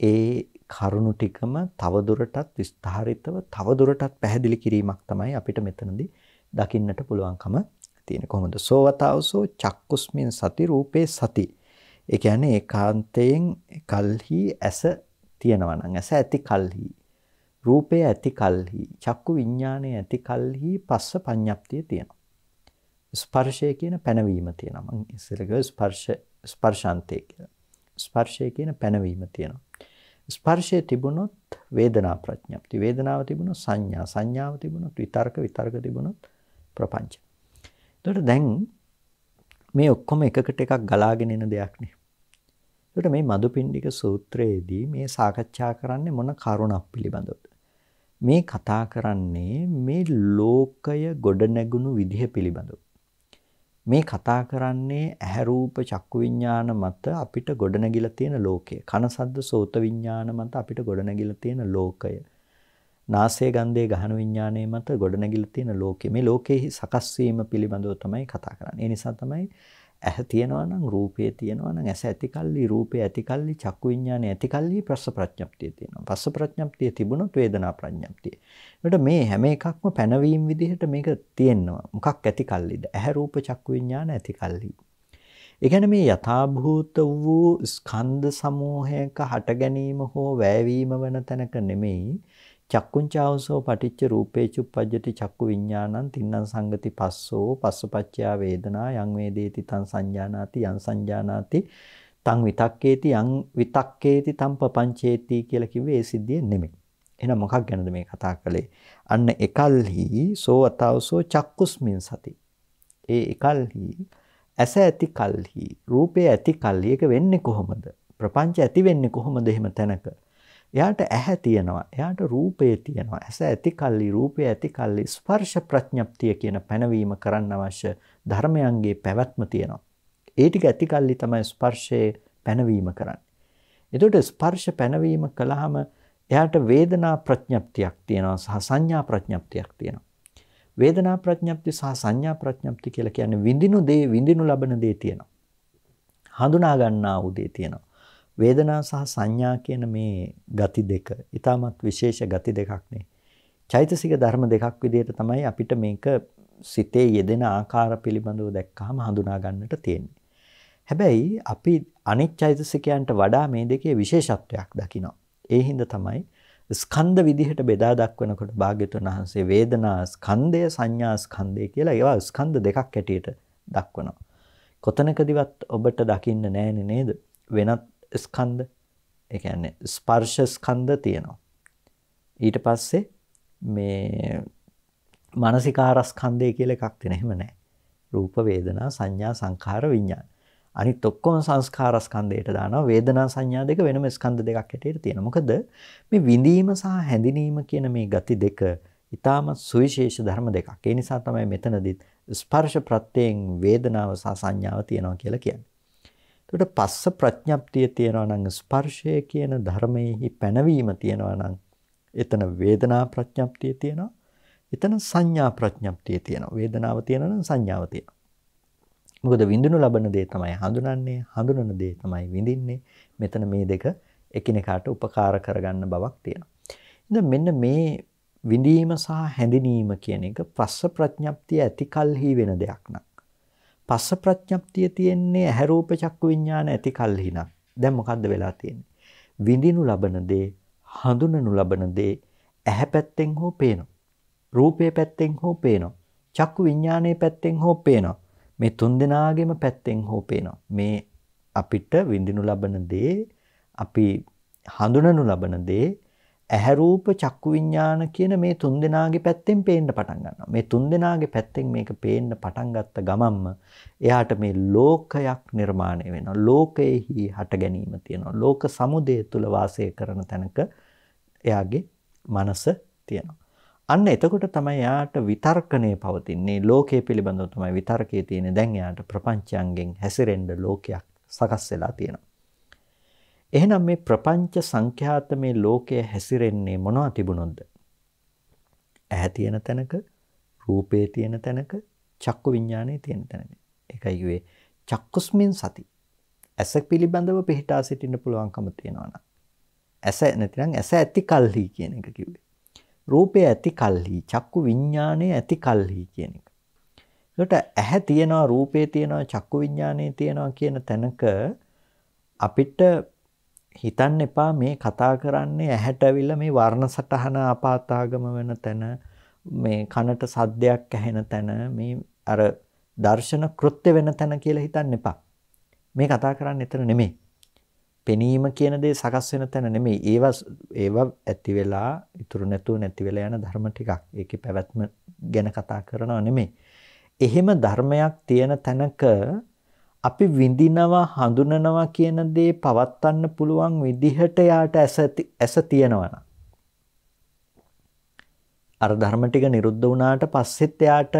ඒ කරුණු ටිකම තවදුරටත් විස්තරිතව තවදුරටත් පැහැදිලි කිරීමක් තමයි අපිට මෙතනදී දකින්නට පුළුවන්කම තියෙන. කොහොමද? සෝවතාවසෝ චක්කුස්මින් සති රූපේ සති. ඒ කියන්නේ ඒකාන්තයෙන් කල්හි ඇස තියෙනවා නම් ඇස ඇති කල්හි රූපය ඇති කල්හි චක්කු විඥානය ඇති කල්හි පස්ස පඤ්ඤප්තිය තියෙනවා. ස්පර්ශය කියන පැනවීම තියෙනවා. මම ඉස්සෙල්ලා ස්පර්ශ ස්පර්ශාන්තය කියලා. ස්පර්ශය කියන පැනවීම තියෙනවා. ස්පර්ශය තිබුණොත් වේදනා ප්‍රඥප්ති. වේදනාව තිබුණොත් සංඥා. සංඥාව තිබුණොත් විතර්ක. විතර්ක තිබුණොත් ප්‍රපංච. එතකොට දැන් මේ ඔක්කොම එකකට එකක් ගලාගෙන එන දෙයක්නේ. එතකොට මේ මදුපිණ්ඩික සූත්‍රයේදී මේ සාකච්ඡා කරන්නේ මොන කරුණක් පිළිබඳවද? මේ කතා කරන්නේ මේ ලෝකය ගොඩනැගුණු විදිහ පිළිබඳව. මේ කතා කරන්නේ ඇහැ රූප චක්කු විඥාන මත අපිට ගොඩනැගිලා තියෙන ලෝකය. කන සද්ද සෝත විඥාන මත අපිට ගොඩනැගිලා තියෙන ලෝකය. නාසය ගන්ධය ගහන විඥානයේ මත ගොඩනැගිලා තියෙන ලෝකය. මේ ලෝකයේ සකස් වීම පිළිබඳව තමයි කතා කරන්නේ. ඒ නිසා තමයි ඇහ තියෙනවා නම් රූපේ තියෙනවා නම් ඇස ඇතිකල්ලි රූපේ ඇතිකල්ලි චක්කු විඥානේ ඇතිකල්ලි ප්‍රස්ස ප්‍රඥප්තිය තියෙනවා. පස්ස ප්‍රඥප්තිය තිබුණොත් වේදනා ප්‍රඥප්තිය. ඒකට මේ හැම එකක්ම පැනවීම විදිහට මේක තියෙනවා. මොකක් ඇතිකල්ලිද? ඇහ රූප චක්කු විඥාන ඇතිකල්ලි. ඒ කියන්නේ මේ යථාභූත වූ ස්කන්ධ සමූහයක හට ගැනීම හෝ වැයවීම වෙන තැනක නෙමෙයි චක්කුංචාවසෝ පටිච්ච රූපේචුප්පජ්ජති චක්කු විඥානං තින්නං සංගති පස්සෝ පස්සපච්චයා වේදනා යං වේදේති තං සංජානාති යං සංජානාති තං විතක්කේති යං විතක්කේති තං පపంచේති කියලා කිව්වේ ඒ සිද්ධිය නෙමෙයි. එහෙනම් මොකක් ගැනද මේ කතා කළේ? අන්න එකල්හි සෝ අතවසෝ චක්කුස්මින් සති. ඒ එකල්හි ඇස ඇති කල්හි රූපය ඇති කල්හි එක වෙන්නේ කොහොමද? ප්‍රපංච ඇති වෙන්නේ කොහොමද එහෙම තැනක? එයාට ඇහැ තියෙනවා. එයාට රූපේ තියෙනවා. ඇස ඇති කල්ලි රූපය ඇති කල්ලි ස්පර්ශ ප්‍රඥප්තිය කියන පැනවීම කරන්න අවශ්‍ය ධර්මයන්ගේ පැවැත්ම තියෙනවා. ඒ ටික ඇති කල්ලි තමයි ස්පර්ශයේ පැනවීම කරන්නේ. එතකොට ස්පර්ශ පැනවීම කළාම එයාට වේදනා ප්‍රඥප්තියක් තියෙනවා සහ සංඥා ප්‍රඥප්තියක් තියෙනවා. වේදනා ප්‍රඥප්ති සහ සංඥා ප්‍රඥප්ති කියලා කියන්නේ විඳිනු දේ විඳිනු ලබන දේ තියෙනවා. හඳුනා ගන්නා වූ දේ තියෙනවා. වේදනා සහ සංඥා කියන මේ ගති දෙක ඊටමත් විශේෂ ගති දෙකක් නේ. චෛතසික ධර්ම දෙකක් විදිහට තමයි අපිට මේක සිතේ යෙදෙන ආකාර පිළිබඳව දැක්කහම හඳුනා ගන්නට තියෙන්නේ. හැබැයි අපි අනිත් චෛතසිකයන්ට වඩා මේ දෙකේ විශේෂත්වයක් දකිනවා. ඒ හින්දා තමයි ස්කන්ධ විදිහට බෙදා දක්වනකොට භාග්‍යතුන් වහන්සේ වේදනා ස්කන්ධය සංඥා ස්කන්ධය කියලා ඒවා ස්කන්ධ දෙකක් හැටියට දක්වනවා. කොතනකදිවත් ඔබට දකින්න නැන්නේ නේද? වෙනත් ස්කන්ධ ඒ කියන්නේ ස්පර්ශ ස්කන්ධ තියෙනවා. ඊට පස්සේ මේ මානසිකාර ස්කන්ධය කියලා එකක් තියෙන. එහෙම නැහැ. රූප වේදනා සංඥා සංඛාර විඥාන. අනිත් ඔක්කොම සංස්කාර ස්කන්ධයට දානවා. වේදනා සංඥා දෙක වෙනම ස්කන්ධ දෙකක් හැටියට තියෙනවා. මොකද මේ විඳීම සහ හැඳිනීම කියන මේ ගති දෙක ඉතාම සුවිශේෂ ධර්ම දෙකක්. ඒ නිසා තමයි මෙතනදිත් ස්පර්ශ ප්‍රත්‍යයෙන් වේදනාව සහ සංඥාව තියෙනවා කියලා කියන්නේ. ඒකට පස්ස ප්‍රඥප්තිය තියනවා නම් ස්පර්ශය කියන ධර්මයේහි පැනවීම තියනවා නම් එතන වේදනා ප්‍රඥප්තිය තියනවා. එතන සංඥා ප්‍රඥප්තිය තියනවා. වේදනාව තියනවා නම් සංඥාව තියනවා. මොකද විඳිනු ලබන දේ තමයි හඳුනන්නේ, හඳුනන දේ තමයි විඳින්නේ. මෙතන මේ දෙක එකිනෙකාට උපකාර කරගන්න බවක් තියෙනවා. ඉතින් මෙන්න මේ විඳීම සහ හැඳිනීම කියන එක පස්ස ප්‍රඥප්තිය ඇති කල්හි වෙන දෙයක් නක්. පස්ස ප්‍රඥප්තිය තියෙන්නේ ඇහැ රූප චක්කු විඥාන ඇති කල්හිනම්. දැන් මොකද්ද වෙලා තියෙන්නේ? විඳිනු ලබන දේ, හඳුනනු ලබන දේ ඇහැ පැත්තෙන් හෝ පේනවා. රූපේ පැත්තෙන් හෝ පේනවා. චක්කු විඥානයේ පැත්තෙන් හෝ පේනවා. මේ තුන් දෙනාගේම පැත්තෙන් හෝ පේනවා. මේ අපිට විඳිනු ලබන දේ, අපි හඳුනනු ලබන දේ ඇහැ රූප චක්කු විඥාන කියන මේ තුන් දෙනාගේ පැත්තෙන් පේන්න පටන් ගන්නවා. මේ තුන් දෙනාගේ පැත්තෙන් මේක පේන්න පටන් ගත්ත ගමන්ම එයාට මේ ලෝකයක් නිර්මාණය වෙනවා. ලෝකයේහි හට ගැනීම තියෙනවා. ලෝක සමුදය තුල වාසය කරන තැනක එයාගේ මනස තියෙනවා. අන්න එතකොට තමයි යාට විතර්කණය පවතින්නේ. ලෝකයේ පිළිබඳව තමයි විතර්කයේ තියෙන්නේ. දැන් යාට ප්‍රපංචයන්ගෙන් හැසිරෙන්න ලෝකයක් සකස් වෙලා තියෙනවා. එහෙනම් මේ ප්‍රපංච සංඛ්‍යාතමේ ලෝකය හැසිරෙන්නේ මොනවා තිබුණොත්ද? ඇහැ තියෙන තැනක, රූපේ තියෙන තැනක, චක්කු විඥානයේ තියෙන තැනක. ඒකයි කිව්වේ චක්කුස්මින් සති. ඇස පිළිබඳව පිහිටා සිටින්න පුළුවන්කම තියෙනවා නම්. ඇස නැතිනම් ඇස ඇති කල්හි කියන එක කිව්වේ. රූපය ඇති කල්හි, චක්කු විඥානයේ ඇති කල්හි කියන එක. එතකොට ඇහැ තියෙනවා, රූපේ තියෙනවා, චක්කු විඥානයේ තියෙනවා කියන තැනක අපිට හිතන්න එපා මේ කතා කරන්නේ ඇහැටවිල්ල මේ වර්ණ සටහන අපාතාගම වෙන තැන මේ කනට සද්දයක් ඇහෙන තැන මේ අර දර්ශන කෘත්‍ය වෙන තැන කියලා හිතන්න එපා. මේ කතා කරන්නේ එතන නෙමෙයි. පෙනීම කියන දේ සකස් වෙන තැන නෙමෙයි. ඒවා ඒවා ඇති වෙලා ඉතුරු නැතුව නැති වෙලා යන ධර්ම ටිකක්. ඒකේ පැවැත්ම ගැන කතා කරනව නෙමෙයි. එහෙම ධර්මයක් තියෙන තැනක අපි විඳිනවා හඳුනනවා කියන දේ පවත්වන්න පුළුවන් විදිහට යාට ඇස ඇස තියෙනවනම් අර ධර්ම ටික නිරුද්ධ වුණාට පස්සෙත් යාට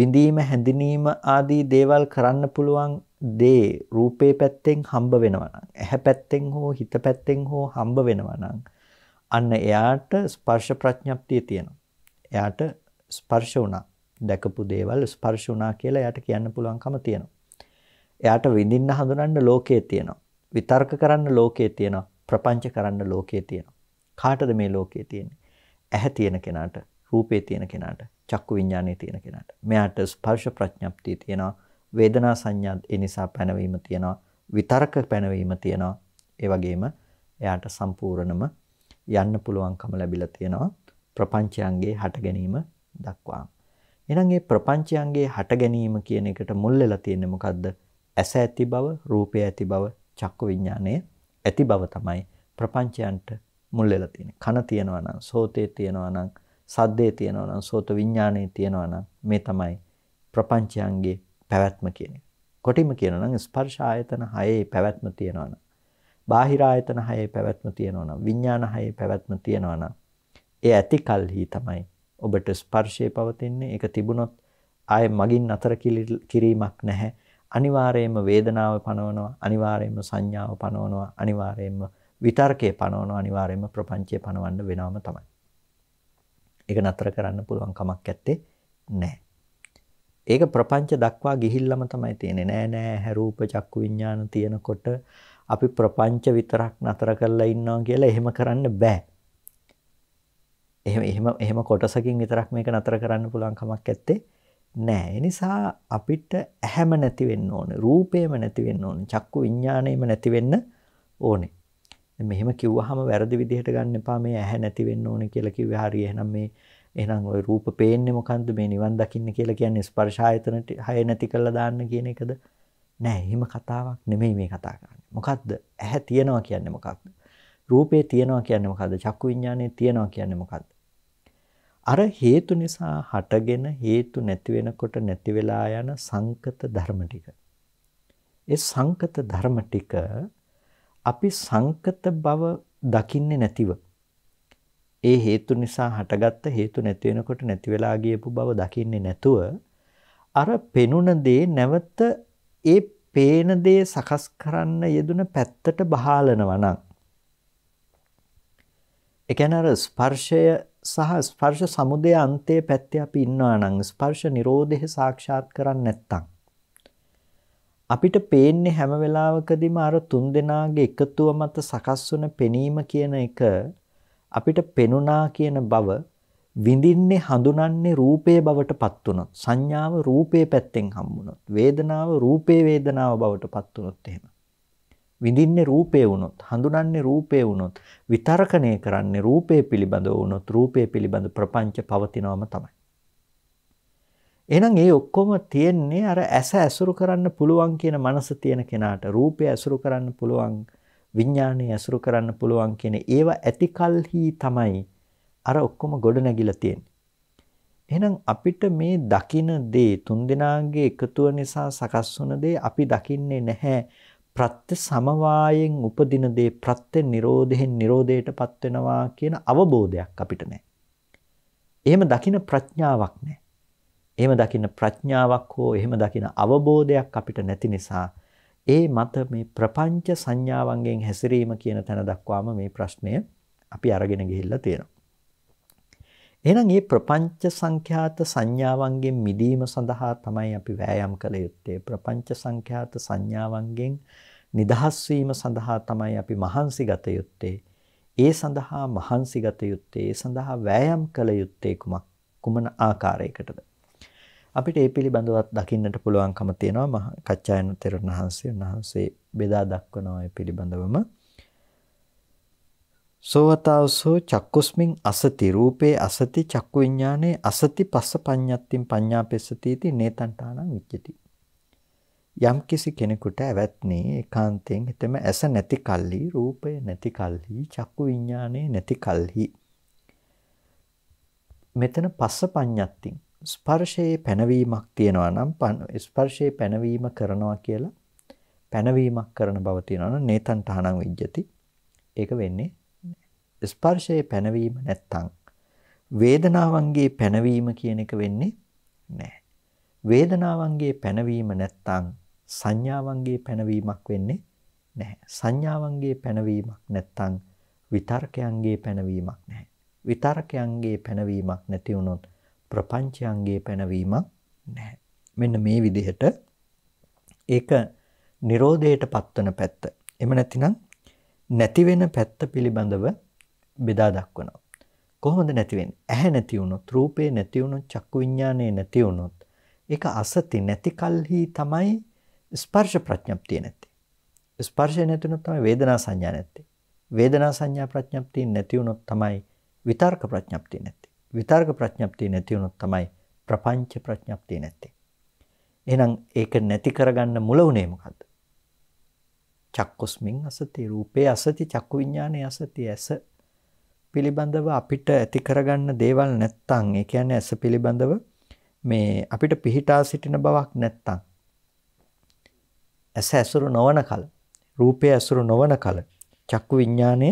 විඳීම හැඳිනීම ආදී දේවල් කරන්න පුළුවන් දේ රූපේ පැත්තෙන් හම්බ වෙනවනම් ඇහැ පැත්තෙන් හෝ හිත පැත්තෙන් හෝ හම්බ වෙනවනම් අන්න එයාට ස්පර්ශ ප්‍රඥප්තිය තියෙනවා එයාට ස්පර්ශ වුණා දැකපු දේවල් ස්පර්ශ වුණා කියලා එයාට කියන්න පුළුවන්කම තියෙනවා එයාට විඳින්න හඳුනන්න ලෝකයේ තියෙනවා. විතර්ක කරන්න ලෝකයේ තියෙනවා. ප්‍රපංච කරන්න ලෝකයේ තියෙනවා. කාටද මේ ලෝකයේ තියෙන්නේ? ඇහැ තියෙන කෙනාට, රූපේ තියෙන කෙනාට, චක්කු විඤ්ඤාණය තියෙන කෙනාට. මෙයාට ස්පර්ශ ප්‍රඥප්තිය තියෙනවා. වේදනා සංඥා ඒ නිසා පැනවීම තියෙනවා. විතර්ක පැනවීම තියෙනවා. ඒ වගේම එයාට සම්පූර්ණම යන්න පුළුවන්කම ලැබිලා තියෙනවා. ප්‍රපංචයන්ගේ හට ගැනීම දක්වා. එහෙනම් මේ ප්‍රපංචයන්ගේ හට ගැනීම කියන එකට මුල් වෙලා තියෙන්නේ මොකද්ද? ඇස ඇති බව, රූපය ඇති බව, චක්කු විඥානය ඇති බව තමයි ප්‍රපංචයන්ට මුල් වෙලා තියෙන්නේ. කන තියෙනවා නම්, සෝතේ තියෙනවා නම්, සද්දේ තියෙනවා නම්, සෝත විඥානයේ තියෙනවා නම් මේ තමයි ප්‍රපංචයන්ගේ පැවැත්ම කියන එක. කොටිම කියනවා නම් ස්පර්ශ ආයතන 6ේ පැවැත්ම තියෙනවා නම්, බාහිර ආයතන 6ේ පැවැත්ම තියෙනවා නම්, විඥාන 6ේ පැවැත්ම තියෙනවා නම්, ඒ ඇති කල්හි තමයි ඔබට ස්පර්ශය පවතින්නේ. ඒක තිබුණොත් ආයේ මගින් අතර කිරීමක් නැහැ. අනිවාර්යයෙන්ම වේදනාව පනවනවා අනිවාර්යයෙන්ම සංඥාව පනවනවා අනිවාර්යයෙන්ම විතර්කය පනවනවා අනිවාර්යයෙන්ම ප්‍රපංචය පනවන්න වෙනවම තමයි. ඒක නතර කරන්න පුළුවන් කමක් නැත්තේ නැහැ. ඒක ප්‍රපංච දක්වා ගිහිල්ලම තමයි තියෙන්නේ. නෑ නෑ හැරූප චක්කු විඥාන තියෙනකොට අපි ප්‍රපංච විතරක් නතර කරලා ඉන්නවා කියලා එහෙම කරන්න බෑ. එහෙම එහෙම එහෙම කොටසකින් විතරක් මේක නතර කරන්න පුළුවන් කමක් නැත්තේ නෑ. එනිසා අපිට ඇහැම නැති වෙන්න ඕනේ. රූපේම නැති වෙන්න ඕනේ. චක්කු විඥාණයම නැති වෙන්න ඕනේ. මෙහෙම කිව්වහම වැරදි විදිහට ගන්න එපා මේ ඇහැ නැති වෙන්න ඕනේ කියලා කිව්වේ හරි. එහෙනම් මේ එහෙනම් ওই රූප පේන්නේ මොකන්ද මේ නිවන් දකින්න කියලා කියන්නේ ස්පර්ශ ආයතන හය නැති කරලා දාන්න කියන එකද? නෑ. එහෙම කතාවක් නෙමෙයි මේ කතා කරන්නේ. මොකද්ද? ඇහැ තියනවා කියන්නේ මොකක්ද? රූපේ තියනවා කියන්නේ මොකද්ද? චක්කු විඥානේ තියනවා කියන්නේ මොකද්ද? අර හේතු නිසා හටගෙන හේතු නැති වෙනකොට නැති වෙලා යන සංකත ධර්ම ටික. ඒ සංකත ධර්ම ටික අපි සංකත බව දකින්නේ නැතිව ඒ හේතු නිසා හටගත්ත හේතු නැති වෙනකොට නැති වෙලා ගියපු බව දකින්නේ නැතුව අර පෙනුන දේ නැවත ඒ පේන දේ සකස් කරන්න යෙදුන පැත්තට බහලනවා නම් ඒ කියන්නේ අර ස්පර්ශය සහ ස්පර්ශ සමුදය අන්තයේ පැත්තේ අපි ඉන්නවා නම් ස්පර්ශ නිරෝධය සාක්ෂාත් කරන්නේ නැත්තම් අපිට පේන්නේ හැම වෙලාවකදීම අර තුන් දෙනාගේ එකතුව මත සකස් වන පෙනීම කියන එක අපිට පෙනුනා කියන බව විඳින්නේ හඳුනන්නේ රූපයේ බවට පත් වුණොත් සංඥාව රූපයේ පැත්තෙන් හම්බුනොත් වේදනාව රූපේ වේදනාව බවට පත් වුණොත් එහෙම විඳින්නේ රූපේ වුණොත් හඳුනන්නේ රූපේ වුණොත් විතරකණය කරන්නේ රූපේ පිළිබඳ වුණොත් රූපේ පිළිබඳ ප්‍රපංච පවතිනවම තමයි. එහෙනම් ඒ ඔක්කොම තියෙන්නේ අර ඇස ඇසුරු කරන්න පුළුවන් කියන මනස තියෙන කෙනාට රූපය ඇසුරු කරන්න පුළුවන් විඥානය ඇසුරු කරන්න පුළුවන් කියන ඒව ඇතිකල්හි තමයි අර ඔක්කොම ගොඩ නැගිලා තියෙන්නේ. එහෙනම් අපිට මේ දකින දේ තුන් දෙනාගේ එකතුව නිසා සකස් වුණ දේ අපි දකින්නේ නැහැ ප්‍රත්‍ය සමவாயෙන් උපදින දේ ප්‍රත්‍ය නිරෝධයෙන් නිරෝධයටපත් වෙනවා කියන අවබෝධයක් අපිට නැහැ. එහෙම දකින ප්‍රඥාවක් නැහැ. එහෙම දකින ප්‍රඥාවක් හෝ එහෙම දකින අවබෝධයක් අපිට නැති නිසා ඒ මත මේ ප්‍රපංච සංඥාවන්ගෙන් හැසිරීම කියන තැන දක්වාම මේ ප්‍රශ්නය අපි අරගෙන ගිහිල්ලා තියෙනවා. එහෙනම් මේ ප්‍රපංච සංඛ්‍යාත සංඥාවන්ගෙන් මිදීම සඳහා තමයි අපි වෑයම් කළ යුත්තේ. ප්‍රපංච සංඛ්‍යාත සංඥාවන්ගෙන් නිදහස් වීම සඳහා තමයි අපි මහන්සි ගත යුත්තේ. ඒ සඳහා මහන්සි ගත යුත්තේ, ඒ සඳහා වෑයම් කළ යුත්තේ කුමක් කුමන ආකාරයකටද? අපිට ඒ පිළිබඳවත් දකින්නට පුළුවන්කම තියෙනවා. කච්චායන තෙරණහන්සේ උන්වහන්සේ බෙදා දක්වනවා ඒ පිළිබඳවම. සෝවතාවසෝ චක්කුස්මින් අසති රූපේ අසති චක්කු විඥානේ අසති පස්ස පඤ්ඤත්තින් පඤ්ඤාපෙස්සතිති නේතන්ටානං විච්චති යම් කිසි කෙනෙකුට ඇවැත්නේ ඒකාන්තයෙන් හිතම ඇස නැති කල්හි රූපය නැති කල්හි චක්කු විඥානේ නැති කල්හි මෙතන පස්ස පඤ්ඤත්තින් ස්පර්ශයේ පැනවීමක් තියෙනවා නම් ස්පර්ශයේ පැනවීම කරනවා කියලා පැනවීමක් කරන බව තියෙනවා නම් නේතන්ටානං විච්චති ඒක වෙන්නේ ස්පර්ශයේ පැනවීම නැත්තම් වේදනාවන්ගේ පැනවීම කියන එක වෙන්නේ නැහැ. වේදනාවන්ගේ පැනවීම නැත්තම් සංඥාවන්ගේ පැනවීමක් වෙන්නේ නැහැ. සංඥාවන්ගේ පැනවීමක් නැත්තම් විතර්කයන්ගේ පැනවීමක් නැහැ. විතර්කයන්ගේ පැනවීමක් නැති වුණොත් ප්‍රපංචයන්ගේ පැනවීමක් නැහැ. මෙන්න මේ විදිහට ඒක Nirodheට පත්වන පැත්ත. එම නැතිනම් නැති වෙන පැත්ත පිළිබඳව බෙදා දක්වනවා. කොහොමද නැති වෙන්නේ? ඇහැ නැති වුණොත්, රූපේ නැති වුණොත්, චක්කු විඥානේ නැති වුණොත්, ඒක අසති නැති කල්හි තමයි ස්පර්ශ ප්‍රඥප්තිය නැති. ස්පර්ශය නැති වුණොත් තමයි වේදනා සංඥා නැති. වේදනා සංඥා ප්‍රඥප්තිය නැති වුණොත් තමයි විතර්ක ප්‍රඥප්තිය නැති. විතර්ක ප්‍රඥප්තිය නැති වුණොත් තමයි ප්‍රපංච ප්‍රඥප්තිය නැති. එහෙනම් ඒක නැති කරගන්න මුල උනේ මොකද්ද? චක්කුස්මින් අසති රූපේ අසති චක්කු විඥානේ අසති ඇස පිළිබඳව අපිට ඇති කරගන්න දේවල් නැත්තම් ඒ කියන්නේ ඇස පිළිබඳව මේ අපිට පිහිටා සිටින බවක් නැත්තම් ඇස ඇසුරු නොවන කල රූපය ඇසුරු නොවන කල චක්කු විඥානය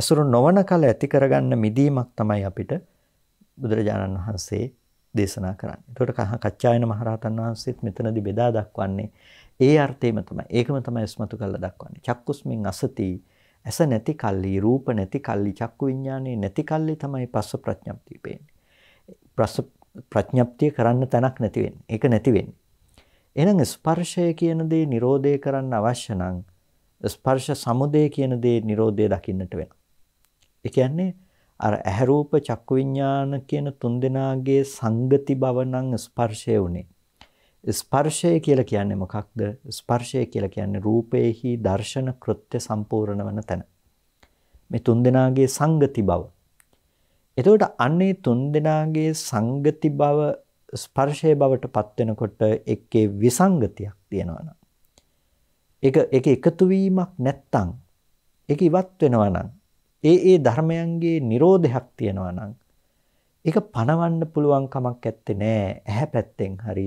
ඇසුරු නොවන කල ඇති කරගන්න මිදීමක් තමයි අපිට බුදුරජාණන් වහන්සේ දේශනා කරන්නේ. එතකොට කච්චායන මහරහතන් වහන්සේත් මෙතනදී බෙදා දක්වන්නේ ඒ අර්ථයම තමයි. ඒකම තමයි ස්මතු කරලා දක්වන්නේ. චක්කුස්මින් අසති ඇස නැති කල්ලි රූප නැති කල්ලි චක්කු විඥානේ නැති කල්ලි තමයි පස්ස ප්‍රඥප්තිය පේන්නේ. ප්‍රස්ස ප්‍රඥප්තිය කරන්න තැනක් නැති වෙන්නේ. ඒක නැති වෙන්නේ. එහෙනම් ස්පර්ශය කියන දේ නිරෝධය කරන්න අවශ්‍ය නම් ස්පර්ශ සමුදය කියන දේ නිරෝධය දකින්නට වෙනවා. ඒ කියන්නේ අර ඇහැ රූප චක්කු විඥාන කියන තුන් දෙනාගේ සංගති බව නම් ස්පර්ශය උනේ. ස්පර්ශය කියලා කියන්නේ මොකක්ද? ස්පර්ශය කියලා කියන්නේ රූපේහි දර්ශන කෘත්‍ය සම්පූර්ණ වන තැන. මේ තුන් දෙනාගේ සංගති බව. එතකොට අන්නේ තුන් දෙනාගේ සංගති බව ස්පර්ශයේ බවට පත් වෙනකොට එකේ විසංගතියක් තියෙනවා නේද? ඒක ඒක එකතු වීමක් නැත්තම් ඒක ඉවත් වෙනවා නම් ඒ ඒ ධර්මයන්ගේ Nirodhayak තියෙනවා නම් ඒක පණවන්න පුළුවන් කමක් ඇත්තේ නෑ ඇහැ පැත්තෙන් හරි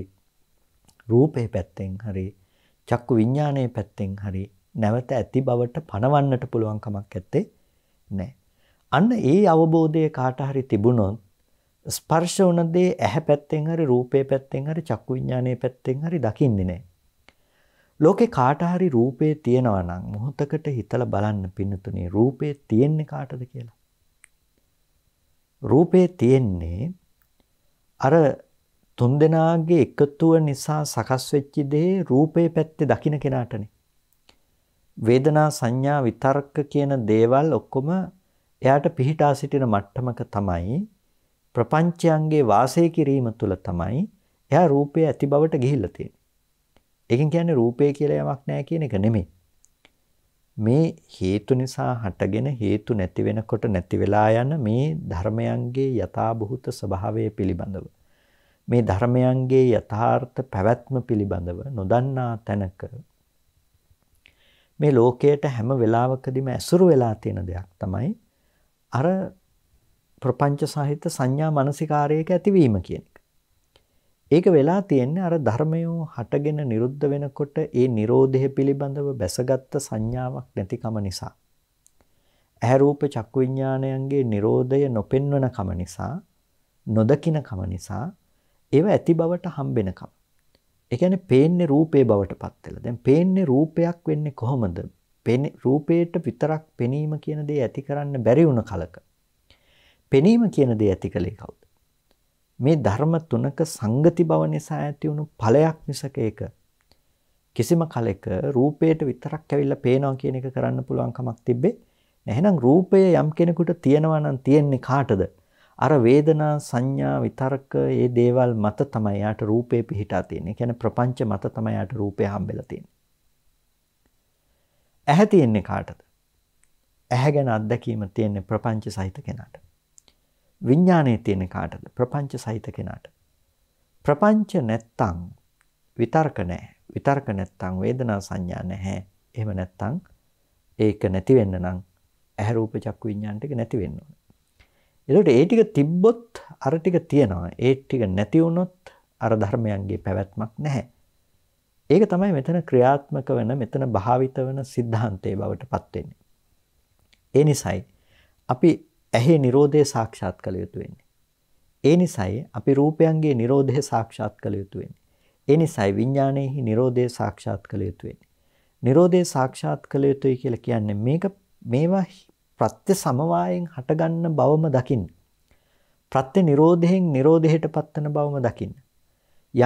රූපේ පැත්තෙන් හරි චක්කු විඥානයේ පැත්තෙන් හරි නැවත ඇති බවට පණවන්නට පුළුවන් කමක් ඇත්තේ නැහැ. අන්න ඒ අවබෝධය කාට හරි තිබුණොත් ස්පර්ශ වුණ දේ ඇහැ පැත්තෙන් හරි රූපේ පැත්තෙන් හරි චක්කු විඥානයේ පැත්තෙන් හරි දකින්නේ නැහැ. ලෝකේ කාට හරි රූපේ තියෙනවා නම් මොහොතකට හිතලා බලන්න පින්නතුනේ රූපේ තියෙන්නේ කාටද කියලා. රූපේ තියෙන්නේ අර තුන්දෙනාගේ එකතුව නිසා සකස් වෙච්ච දේ රූපේ පැත්තේ දකින්න කෙනාටනේ. වේදනා සංඥා විතර්ක කියන දේවල් ඔක්කොම එයාට පිහිටා සිටින මට්ටමක තමයි ප්‍රපංචයන්ගේ වාසය කිරීම තුළ තමයි එයා රූපය ඇති බවට ගිහිල්ලා තියෙන්නේ. ඒකෙන් කියන්නේ රූපය කියලා යමක් නැහැ කියන එක නෙමෙයි. මේ හේතු නිසා හටගෙන හේතු නැති වෙනකොට නැති වෙලා යන මේ ධර්මයන්ගේ යථාභූත ස්වභාවය පිළිබඳව මේ ධර්මයන්ගේ යථාර්ථ පැවැත්ම පිළිබඳව නොදන්නා තැනක මේ ලෝකයට හැම වෙලාවකදීම ඇසුරු වෙලා තියෙන දෙයක් තමයි අර ප්‍රපංච සහිත සංඥා මානසිකාරයක ඇතිවීම කියන එක. ඒක වෙලා තියෙන්නේ අර ධර්මයෝ හටගෙන නිරුද්ධ වෙනකොට ඒ Nirodhe පිළිබඳව බැසගත් සංඥාවක් නැතිකම නිසා. ඇහැ රූප චක්කු විඥානයන්ගේ Nirodhaය නොපෙන්වන කම නිසා, නොදකින කම නිසා ඒව ඇති බවට හම්බෙනකම්. එකන පේන්නේ රූපේ බවට පත්වෙලා දැන් පේන්නේ රූපයක් වෙන්නේ කොහොමද රූපයට විතරක් පෙනීම කියන දේ ඇති කරන්න බැරි වුණ කලක. පෙනීම කියන දේ ඇති කළේ කවුද. මේ ධර්ම තුනක සංගති බව නිසා ඇති වුණු ඵලයක් මිසක ඒක කිසිම කලෙක රූපයට විතරක් ඇවිල්ලා පේනවා කියන එක කරන්න පුළුවන් කමක් තිබ්බේ නැහැ. එහෙනම් රූපය යම් කෙනෙකුට තියෙනවා නම් තියෙන්නේ කාටද? අර වේදනා සංඥා විතර්ක ඒ දේවල් මත තමයි යාට රූපේ පිහිටා තියෙන්නේ. කියන්නේ ප්‍රපංච මත තමයි යාට රූපේ හම්බෙලා තියෙන්නේ. ඇහැ තියෙන්නේ කාටද? ඇහැ ගැන අත්දැකීම තියෙන්නේ ප්‍රපංච සහිත කෙනාට. විඥානයේ තියෙන්නේ කාටද? ප්‍රපංච සහිත කෙනාට. ප්‍රපංච නැත්තම් විතර්ක නැහැ. විතර්ක නැත්තම් වේදනා සංඥා නැහැ. එහෙම නැත්තම් ඒක නැති වෙන්න නම් ඇහැ රූප චක්කු විඥාන ටික නැති වෙන්න ඕනේ. එතකොට ඒ ටික තිබ්බොත් අර ටික තියෙනවා. ඒ ටික නැති වුණොත් අර ධර්මයන්ගේ පැවැත්මක් නැහැ. ඒක තමයි මෙතන ක්‍රියාත්මක වෙන මෙතන භාවිත වෙන સિદ્ધාන්තයේ බවට පත් වෙන්නේ. ඒ නිසයි අපි ඇහි Nirodhe සාක්ෂාත් කළ යුතු වෙන්නේ. ඒ නිසයි අපි රූපයන්ගේ Nirodhe සාක්ෂාත් කළ යුතු වෙන්නේ. ඒ නිසයි විඥානයේහි Nirodhe සාක්ෂාත් කළ යුතු වෙන්නේ. Nirodhe සාක්ෂාත් කළ යුතුයි කියලා කියන්නේ මේක මේවා ප්‍රත්‍ය සමவாயෙන් හටගන්න බවම දකින්න. ප්‍රත්‍ය නිරෝධයෙන් නිරෝධයට පත්වන බවම දකින්න.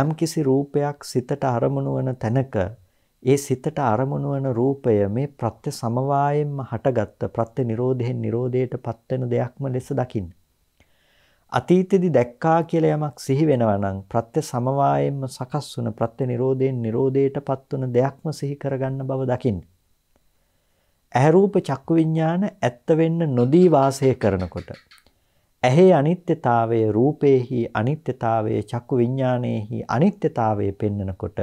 යම්කිසි රූපයක් සිතට අරමුණු වන තැනක ඒ සිතට අරමුණු වන රූපය මේ ප්‍රත්‍ය සමவாயයෙන්ම හටගත්ත ප්‍රත්‍ය නිරෝධයෙන් නිරෝධයට පත්වන දෙයක්ම ලෙස දකින්න. අතීතෙදි දැක්කා කියලා යමක් සිහි වෙනවා නම් ප්‍රත්‍ය සමவாயයෙන්ම සකස් වන ප්‍රත්‍ය නිරෝධයෙන් නිරෝධයට පත්වන දෙයක්ම සිහි කරගන්න බව දකින්න. ඇහැ රූප චක්කු විඥාන ඇත්ත වෙන්න නොදී වාසය කරනකොට ඇහි අනිත්‍යතාවය රූපේහි අනිත්‍යතාවය චක්කු විඥානයේහි අනිත්‍යතාවය පෙන්නකොට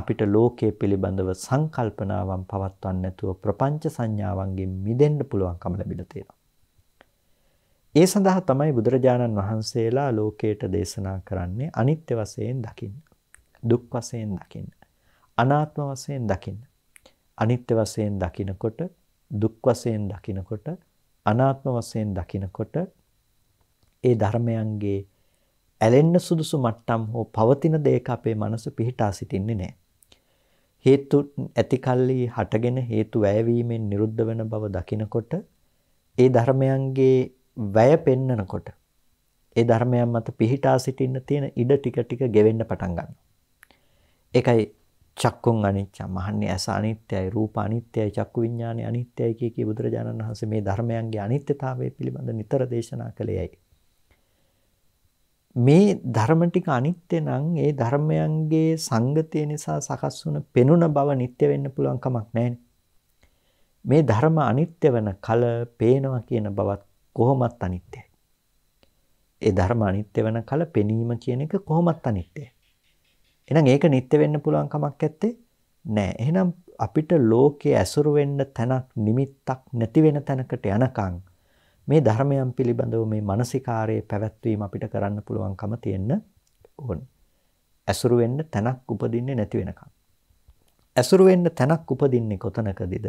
අපිට ලෝකයේ පිළිබඳව සංකල්පනාවන් පවත්වන්න නැතුව ප්‍රපංච සංඥාවන්ගෙන් මිදෙන්න පුළුවන්කම ලැබිලා තියෙනවා. ඒ සඳහා තමයි බුදුරජාණන් වහන්සේලා ලෝකයට දේශනා කරන්නේ අනිත්‍ය වශයෙන් දකින්න, දුක් වශයෙන් දකින්න, අනාත්ම වශයෙන් දකින්න. අනිත්‍ය වශයෙන් දකිනකොට දුක් වශයෙන් දකිනකොට අනාත්ම වශයෙන් දකිනකොට ඒ ධර්මයන්ගේ ඇලෙන්න සුදුසු මට්ටම් හෝ පවතින දෙයක අපේ මනස පිහිටා සිටින්නේ නැහැ. හේතු ඇතිකල්ලි හටගෙන හේතු වැයවීමෙන් නිරුද්ධ වෙන බව දකිනකොට ඒ ධර්මයන්ගේ වැය පෙන්නකොට ඒ ධර්මයන් මත පිහිටා සිටින්න තියෙන ඉඩ ටික ටික ගෙවෙන්න පටන් ගන්නවා. ඒකයි චක්කුන් අනිච්ච මහන්නේ ඇස අනිත්‍යයි රූප අනිත්‍යයි චක්කු විඥානේ අනිත්‍යයි කිය කී බුදුරජාණන් වහන්සේ මේ ධර්මයන්ගේ අනිත්‍යතාවය පිළිබඳ නිතර දේශනා කළේයි. මේ ධර්ම ටික අනිත්‍ය නම් ඒ ධර්මයන්ගේ සංගතිය නිසා සකස් වුණ පෙනුන බව නිට්ටය වෙන්න පුළුවන් කමක් නැහැ. මේ ධර්ම අනිත්‍ය වෙන කල පේනවා කියන බවත් කොහොමත් අනිත්‍යයි. ඒ ධර්ම අනිත්‍ය වෙන කල පෙනීම කියන එක කොහොමත් අනිත්‍යයි. එහෙනම් ඒක නිත්‍ය වෙන්න පුළුවන් කමක් නැත්තේ නෑ. එහෙනම් අපිට ලෝකයේ ඇසුරු වෙන්න තැනක් නිමිත්තක් නැති වෙන තැනකට යනකම් මේ ධර්මයන් පිළිබඳව මේ මානසිකාරයේ පැවැත්වීම අපිට කරන්න පුළුවන්කම තියෙන්න ඕන. ඇසුරු වෙන්න තැනක් උපදින්නේ නැති වෙනකම්. ඇසුරු වෙන්න තැනක් උපදින්නේ කොතනකදද?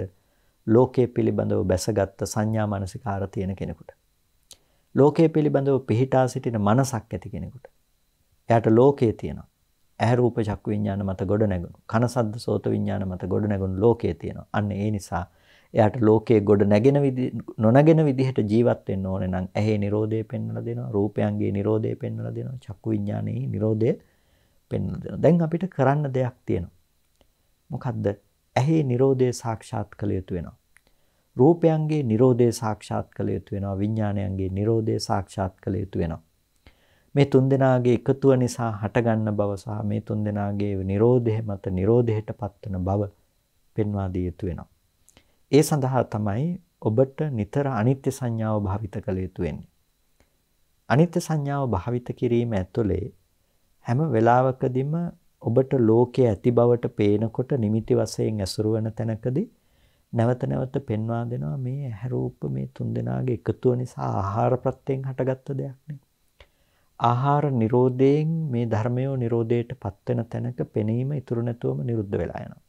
ලෝකයේ පිළිබඳව බැසගත් සංඥා මානසිකාර තියෙන කෙනෙකුට. ලෝකයේ පිළිබඳව පිහිටා සිටින මනසක් ඇති කෙනෙකුට. එයාට ලෝකයේ තියෙනවා. ඇහැ රූප චක්කු විඥාන මත ගොඩ නැගුණු. කන සද්ද සෝත විඥාන මත ගොඩ නැගුණු ලෝකයේ තියෙනවා. අන්න ඒ නිසා එයාට ලෝකයේ ගොඩ නැගෙන විදි නොනැගෙන විදිහට ජීවත් වෙන්න ඕනේ නම් ඇහි නිරෝධය පෙන්වලා දෙනවා. රූපයන්ගේ නිරෝධය පෙන්වලා දෙනවා. චක්කු විඥානයේ නිරෝධය පෙන්වලා දෙනවා. දැන් අපිට කරන්න දෙයක් තියෙනවා. මොකද්ද? ඇහි නිරෝධය සාක්ෂාත් කළ යුතු වෙනවා. රූපයන්ගේ නිරෝධය සාක්ෂාත් කළ යුතු වෙනවා. විඥානයන්ගේ නිරෝධය සාක්ෂාත් කළ යුතු වෙනවා. මේ තුන්දෙනාගේ එකතුව නිසා හටගන්න බව සහ මේ තුන්දෙනාගේ Nirodhe මත Nirodheට පත්වන බව පෙන්වා දිය යුතු වෙනවා. ඒ සඳහා තමයි ඔබට නිතර අනිත්‍ය සංඥාව භාවිත කළ යුතු වෙන්නේ. අනිත්‍ය සංඥාව භාවිත කිරීම ඇතුලේ හැම වෙලාවකදීම ඔබට ලෝකයේ ඇති බවට පේනකොට නිමිති වශයෙන් ඇසුරු වෙන තැනකදී නැවත නැවත පෙන්වා දෙනවා මේ ඇහැ රූප මේ තුන් දෙනාගේ එකතුව නිසා ආහාර ප්‍රත්‍යයෙන් හටගත්ත දෙයක් නේ. ආහාර නිරෝධයෙන් මේ ධර්මය නිරෝධයට පත්වෙන තැනක පෙනීම ඉතුරු නැතුවම නිරුද්ධ වෙලා යනවා.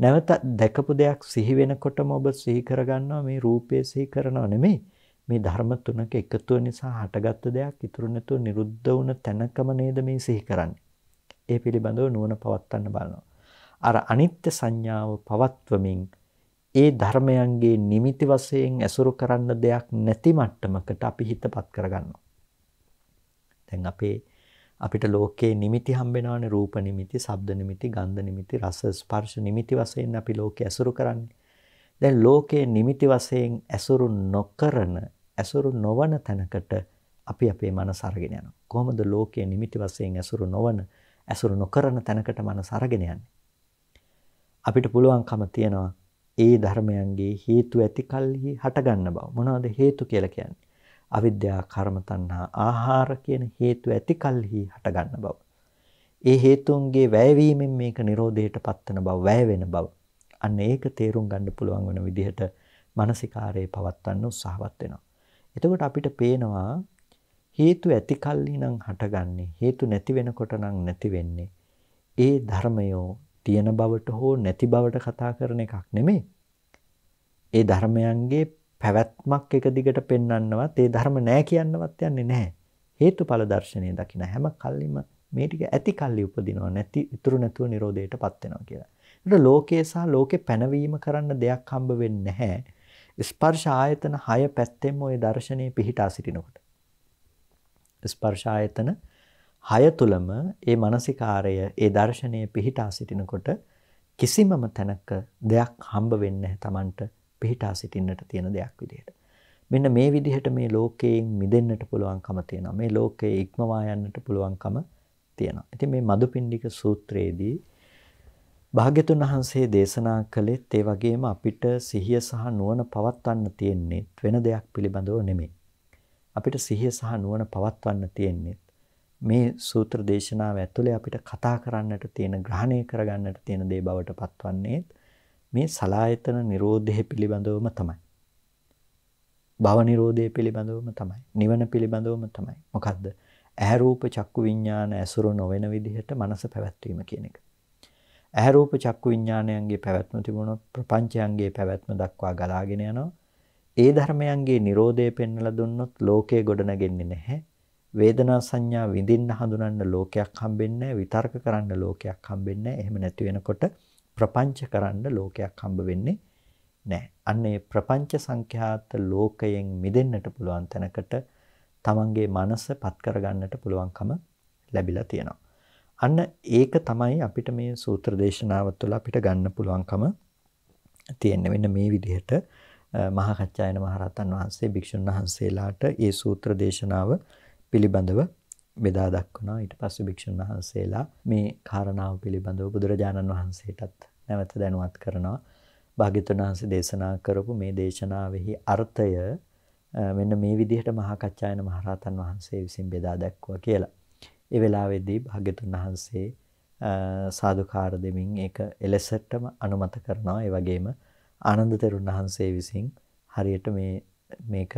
නැවත දැකපු දෙයක් සිහි වෙනකොටම ඔබ සිහි කරගන්නවා මේ රූපය සිහි කරනව නෙමෙයි. මේ ධර්ම තුනක එකතුව නිසා හටගත්තු දෙයක් ඉතුරු නැතුව නිරුද්ධ වුණ තැනකම නේද මේ සිහි කරන්නේ. ඒ පිළිබඳව නුවණ පවත්වන්න බලනවා. අර අනිත්‍ය සංඥාව පවත්වමින් ඒ ධර්මයන්ගේ නිමිති වශයෙන් ඇසුරු කරන්න දෙයක් නැති මට්ටමකට අපි හිතපත් කරගන්නවා. දැන් අපේ අපිට ලෝකේ නිමිති හම්බෙනවානේ රූප නිමිති, ශබ්ද නිමිති, ගන්ධ නිමිති, රස ස්පර්ශ නිමිති වශයෙන් අපි ලෝකේ ඇසුරු කරන්නේ. දැන් ලෝකේ නිමිති වශයෙන් ඇසුරු නොකරන, ඇසුරු නොවන තැනකට අපි අපේ මනස අරගෙන යනවා. කොහොමද ලෝකයේ නිමිති වශයෙන් ඇසුරු නොවන, ඇසුරු නොකරන තැනකට මනස අරගෙන යන්නේ? අපිට පුළුවන්කම තියනවා ඒ ධර්මයන්ගේ හේතු ඇති කල්හි හටගන්න බව. මොනවද හේතු කියලා කියන්නේ? අවිද්‍යා කර්ම තණ්හා ආහාර කියන හේතු ඇති කල්හි හටගන්න බව. ඒ හේතුන්ගේ වැයවීමෙන් මේක Nirodheට පත්වන බව, වැය වෙන බව. අන්න ඒක තේරුම් ගන්න පුළුවන් වෙන විදිහට මානසිකාරයේ පවත්වන්න උත්සාහවත් වෙනවා. එතකොට අපිට පේනවා හේතු ඇති කල්හි නම් හටගන්නේ, හේතු නැති වෙනකොට නම් නැති වෙන්නේ. ඒ ධර්මයෝ තියෙන බවට හෝ නැති බවට කතා කරන එකක් නෙමෙයි. ඒ ධර්මයන්ගේ පැවැත්මක් එක දිගට පෙන්වන්නවත් ඒ ධර්ම නෑ කියන්නවත් යන්නේ නැහැ. හේතුඵල දර්ශනය දකින හැම කල්ලිම මේ ටික ඇති කල්ලි උපදිනව නැති ඉතුරු නැතුව Nirodhaටපත් වෙනවා කියලා. ඒකට ලෝකයේ සහ ලෝකේ පැනවීම කරන්න දෙයක් හම්බ වෙන්නේ නැහැ. ස්පර්ශ ආයතන 6 පැත්තෙම ওই දර්ශනය පිහිටා සිටිනකොට. ස්පර්ශ ආයතන 6 තුලම ඒ මානසිකාරය ඒ දර්ශනය පිහිටා සිටිනකොට කිසිමම තැනක දෙයක් හම්බ වෙන්නේ නැහැ Tamanට පිහිටා සිටින්නට තියෙන දෙයක් විදිහට. මෙන්න මේ විදිහට මේ ලෝකයෙන් මිදෙන්නට පුළුවන්කම තියෙනවා. මේ ලෝකයේ ඉක්මවා යන්නට පුළුවන්කම තියෙනවා. ඉතින් මේ මදුපිණ්ඩික සූත්‍රයේදී භාග්‍යතුන් වහන්සේ දේශනා කළේත් ඒ වගේම අපිට සිහිය සහ නුවණ පවත්වන්න තියෙන්නේ වෙන දෙයක් පිළිබඳව නෙමෙයි. අපිට සිහිය සහ නුවණ පවත්වන්න තියෙන්නේ මේ සූත්‍ර දේශනාව ඇතුලේ අපිට කතා කරන්නට තියෙන ග්‍රහණය කරගන්නට තියෙන දේ බවට පත්වන්නේ මේ සලායතන නිරෝධය පිළිබඳවම තමයි. භව නිරෝධය පිළිබඳවම තමයි. නිවන පිළිබඳවම තමයි. මොකද්ද? ඇහැ රූප චක්කු විඥාන ඇසුරු නොවන විදිහට මනස පැවැත්වීම කියන එක. ඇහැ රූප චක්කු විඥානයන්ගේ පැවැත්ම තිබුණොත් ප්‍රපංචයන්ගේ පැවැත්ම දක්වා ගලාගෙන යනවා. ඒ ධර්මයන්ගේ Nirodhe පෙන්වලා දුන්නොත් ලෝකය ගොඩනගෙන්නේ නැහැ. වේදනා සංඥා විඳින්න හඳුනන්න ලෝකයක් හම්බෙන්නේ නැහැ. විතර්ක කරන්න ලෝකයක් හම්බෙන්නේ නැහැ. එහෙම නැති වෙනකොට ප්‍රපංච කරන්න ලෝකයක් හම්බ වෙන්නේ නැහැ. අන්න ඒ ප්‍රපංච සංඛ්‍යාත ලෝකයෙන් මිදෙන්නට පුළුවන් තැනකට තමන්ගේ මනස පත් කරගන්නට පුළුවන්කම ලැබිලා තියෙනවා. අන්න ඒක තමයි අපිට මේ සූත්‍ර දේශනාව තුළ අපිට ගන්න පුළුවන්කම තියෙන්නේ. මෙන්න මේ විදිහට මහා කච්චායන මහරහතන් වහන්සේ භික්ෂුන් වහන්සේලාට ඒ සූත්‍ර දේශනාව පිළිබඳව බෙදා දක්වනවා ඊට පස්සේ භික්ෂුන් වහන්සේලා මේ කාරණාව පිළිබඳව බුදුරජාණන් වහන්සේටත් නැවත දැනුවත් කරනවා භාග්‍යතුන් වහන්සේ දේශනා කරපු මේ දේශනාවෙහි අර්ථය මෙන්න මේ විදිහට මහා කච්චායන මහරහතන් වහන්සේ විසින් බෙදා දක්වුවා කියලා. ඒ වෙලාවේදී භාග්‍යතුන් වහන්සේ සාදුකාර දෙමින් ඒක එලෙසටම අනුමත කරනවා. ඒ වගේම ආනන්ද තෙරුන් වහන්සේ විසින් හරියට මේ මේක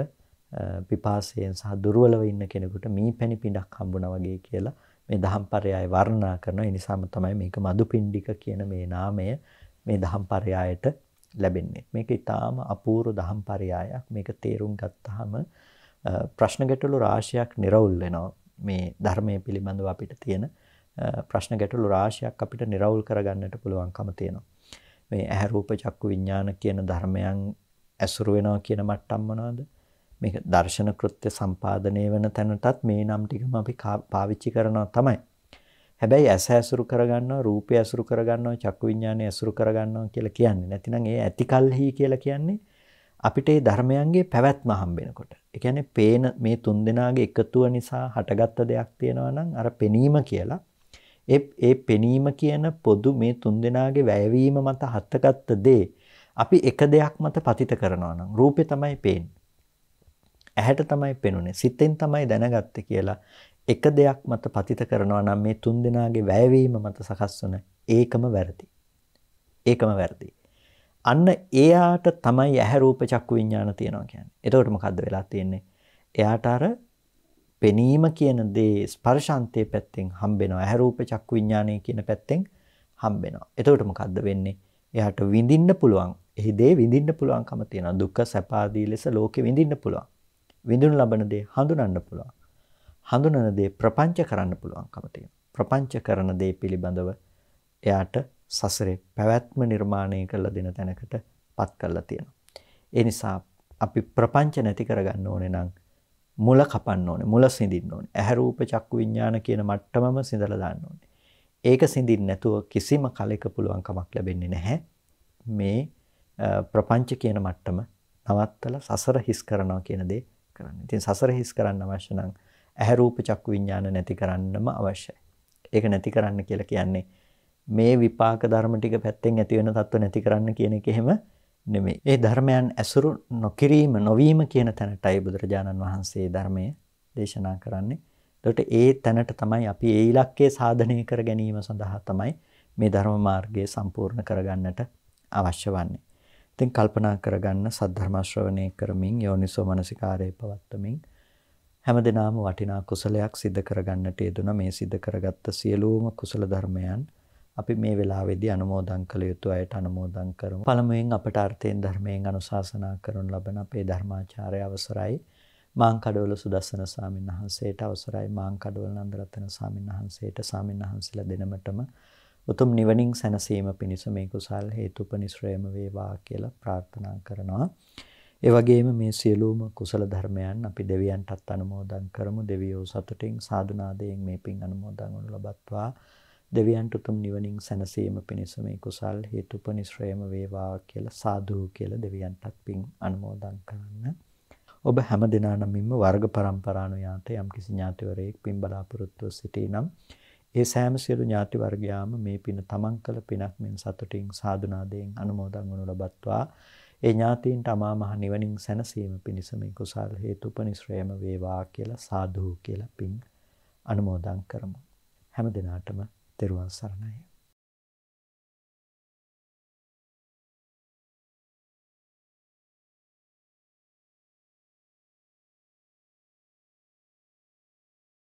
පිපාසයෙන් සහ දුර්වලව ඉන්න කෙනෙකුට මී පැණි පිඩක් හම්බුණා වගේ කියලා මේ දහම්පරයය වර්ණනා කරනවා. ඒ නිසාම තමයි මේක මදුපිණ්ඩික කියන මේ නාමය මේ දහම්පරයයට ලැබෙන්නේ. මේක ඊටාම අපූර්ව දහම්පරයයක්. මේක තේරුම් ගත්තාම ප්‍රශ්න ගැටලු රාශියක් නිරවුල් වෙනවා. මේ ධර්මයේ පිළිබඳව අපිට තියෙන ප්‍රශ්න ගැටලු රාශියක් අපිට නිරවුල් කරගන්නට පුළුවන්කම තියෙනවා. මේ ඇහැ රූප චක්කු විඥාන කියන ධර්මයන් ඇසුරු වෙනවා කියන මට්ටම් මොනවද? මේක දර්ශන කෘත්‍ය සම්පාදනය වෙන තැනටත් මේ නම් ටිකම අපි පාවිච්චි කරනවා තමයි. හැබැයි ඇස ඇසුරු කරගන්නවා, රූපය ඇසුරු කරගන්නවා, චක්කු විඤ්ඤාණය ඇසුරු කරගන්නවා කියලා කියන්නේ. නැතිනම් ඒ ඇතිකල්හි කියලා කියන්නේ අපිට මේ ධර්මයන්ගේ පැවැත්ම හම්බෙනකොට. ඒ කියන්නේ පේන මේ තුන් දෙනාගේ එකතුව නිසා හටගත්ත දෙයක් තියෙනවා නම් අර පෙනීම කියලා ඒ ඒ පෙනීම කියන පොදු මේ තුන් දෙනාගේ වැයවීම මත හත්ගත්ත දේ අපි එක දෙයක් මත පතිත කරනවා නම් රූපේ තමයි පේන්නේ. ඇහැට තමයි පෙනුනේ සිතෙන් තමයි දැනගත්තේ කියලා එක දෙයක් මත පතිත කරනවා නම් මේ තුන් දෙනාගේ වැයවීම මත සකස් වන ඒකම වැරදි. ඒකම වැරදි. අන්න එයාට තමයි ඇහැ රූප චක්කු විඥාන තියෙනවා කියන්නේ. එතකොට මොකද්ද වෙලා තියෙන්නේ? එයාට අර පෙනීම කියන දේ ස්පර්ශාන්තයේ පැත්තෙන් හම්බෙනවා. ඇහැ රූප චක්කු විඥානය කියන පැත්තෙන් හම්බෙනවා. එතකොට මොකද්ද වෙන්නේ? එයාට විඳින්න පුළුවන්. එහි දේ විඳින්න පුළුවන්කම තියෙනවා. දුක සැප ආදී ලෙස ලෝකෙ විඳින්න පුළුවන්. විඳුන් ලබන දේ හඳුනන්න පුළුවන්. හඳුනන දේ ප්‍රපංච කරන්න පුළුවන්කම තියෙනවා. ප්‍රපංච කරන දේ පිළිබඳව එයාට සසරේ පැවැත්ම නිර්මාණය කරලා දෙන තැනකට පත් කරලා තියෙනවා. ඒ නිසා අපි ප්‍රපංච නැති කරගන්න ඕනේ නම් මුල කපන්න ඕනේ, මුල සිඳින්න ඕනේ. ඇහැ රූප චක්කු විඥාන කියන මට්ටමම සිඳලා දාන්න ඕනේ. ඒක සිඳින්න නැතුව කිසිම කලයක පුළුවන්කමක් ලැබෙන්නේ නැහැ. මේ ප්‍රපංච කියන මට්ටම නවත්තලා සසර හිස් කරනවා කියන දේ කරන්න. ඉතින් සසර හිස් කරන්න අවශ්‍ය නම් ඇහැ රූප චක්කු විඥාන නැති කරන්නම අවශ්‍යයි. ඒක නැති කරන්න කියලා කියන්නේ මේ විපාක ධර්ම ටික පැත්තෙන් ඇති වෙන தত্ত্ব නැති කරන්න කියන එක එහෙම නෙමෙයි. ඒ ධර්මයන් ඇසුරු නොකිරීම නොවීම කියන තැනටයි බුදුරජාණන් වහන්සේ ධර්මය දේශනා කරන්නේ. එතකොට ඒ තැනට තමයි අපි ඒ ඉලක්කය සාධනය කර ගැනීම සඳහා තමයි මේ ධර්ම මාර්ගය සම්පූර්ණ කරගන්නට අවශ්‍ය වන්නේ. ඉතින් කල්පනා කරගන්න සද්ධර්ම ශ්‍රවණය කරමින් යෝනිසෝ මනසිකාරයේ පවත්වමින් හැමදෙනාම වටිනා කුසලයක් සිද්ධ කරගන්නට යෙදුන මේ සිද්ධ කරගත්ත සියලුම කුසල ධර්මයන් අපි මේ වෙලාවේදී අනුමෝදන් කළ යුතු අයට අනුමෝදන් කරමු. පළමුවෙන් අපට අර්ථයෙන් ධර්මයෙන් අනුශාසනා කරනු ලබන අපේ ධර්මාචාර්ය අවසරයි මාංකඩවල සුදස්සන ස්වාමීන් වහන්සේට අවසරයි මාංකඩවල නන්දරත්න ස්වාමීන් වහන්සේට ස්වාමීන් වහන්සේලා දෙනමටම උතුම් නිවනින් සැනසීම පිණිස මේ කුසල් හේතුපනිශ්‍රයම වේවා කියලා ප්‍රාර්ථනා කරනවා. ඒ වගේම මේ සියලුම කුසල ධර්මයන් අපි දෙවියන්ටත් අනුමෝදන් කරමු දෙවියෝ සතුටින් සාදුනාදයෙන් මේ පින් අනුමෝදන් වනු ලබත්වා දෙවියන්ට උතුම් නිවනින් සැනසීම පිණිස මේ කුසල් හේතුපනිශ්‍රයම වේවා කියලා සාදු කියලා දෙවියන්ටත් පින් අනුමෝදන් කරන්න. ඔබ හැම දිනානමින්ම වර්ග પરම්පරාණු යාත යම්කිසි ඥාතිවරයෙක් පින් බලාපොරොත්තු සිටී නම් ඒ සෑම සියලු ඥාති වර්ගයාම මේ පින තමන් කළ පිනක් මෙන් සතුටින් සාදුනාදයෙන් අනුමෝදන් වනු ලබත්වා ඒ ඥාතීන්ට අමා මහ නිවනින් සැනසීම පිණිස මේ කුසල් හේතුපනිශ්‍රේම වේවා කියලා සාදු කියලා පින් අනුමෝදන් කරමු හැම දිනාටම තෙරුවන් සරණයි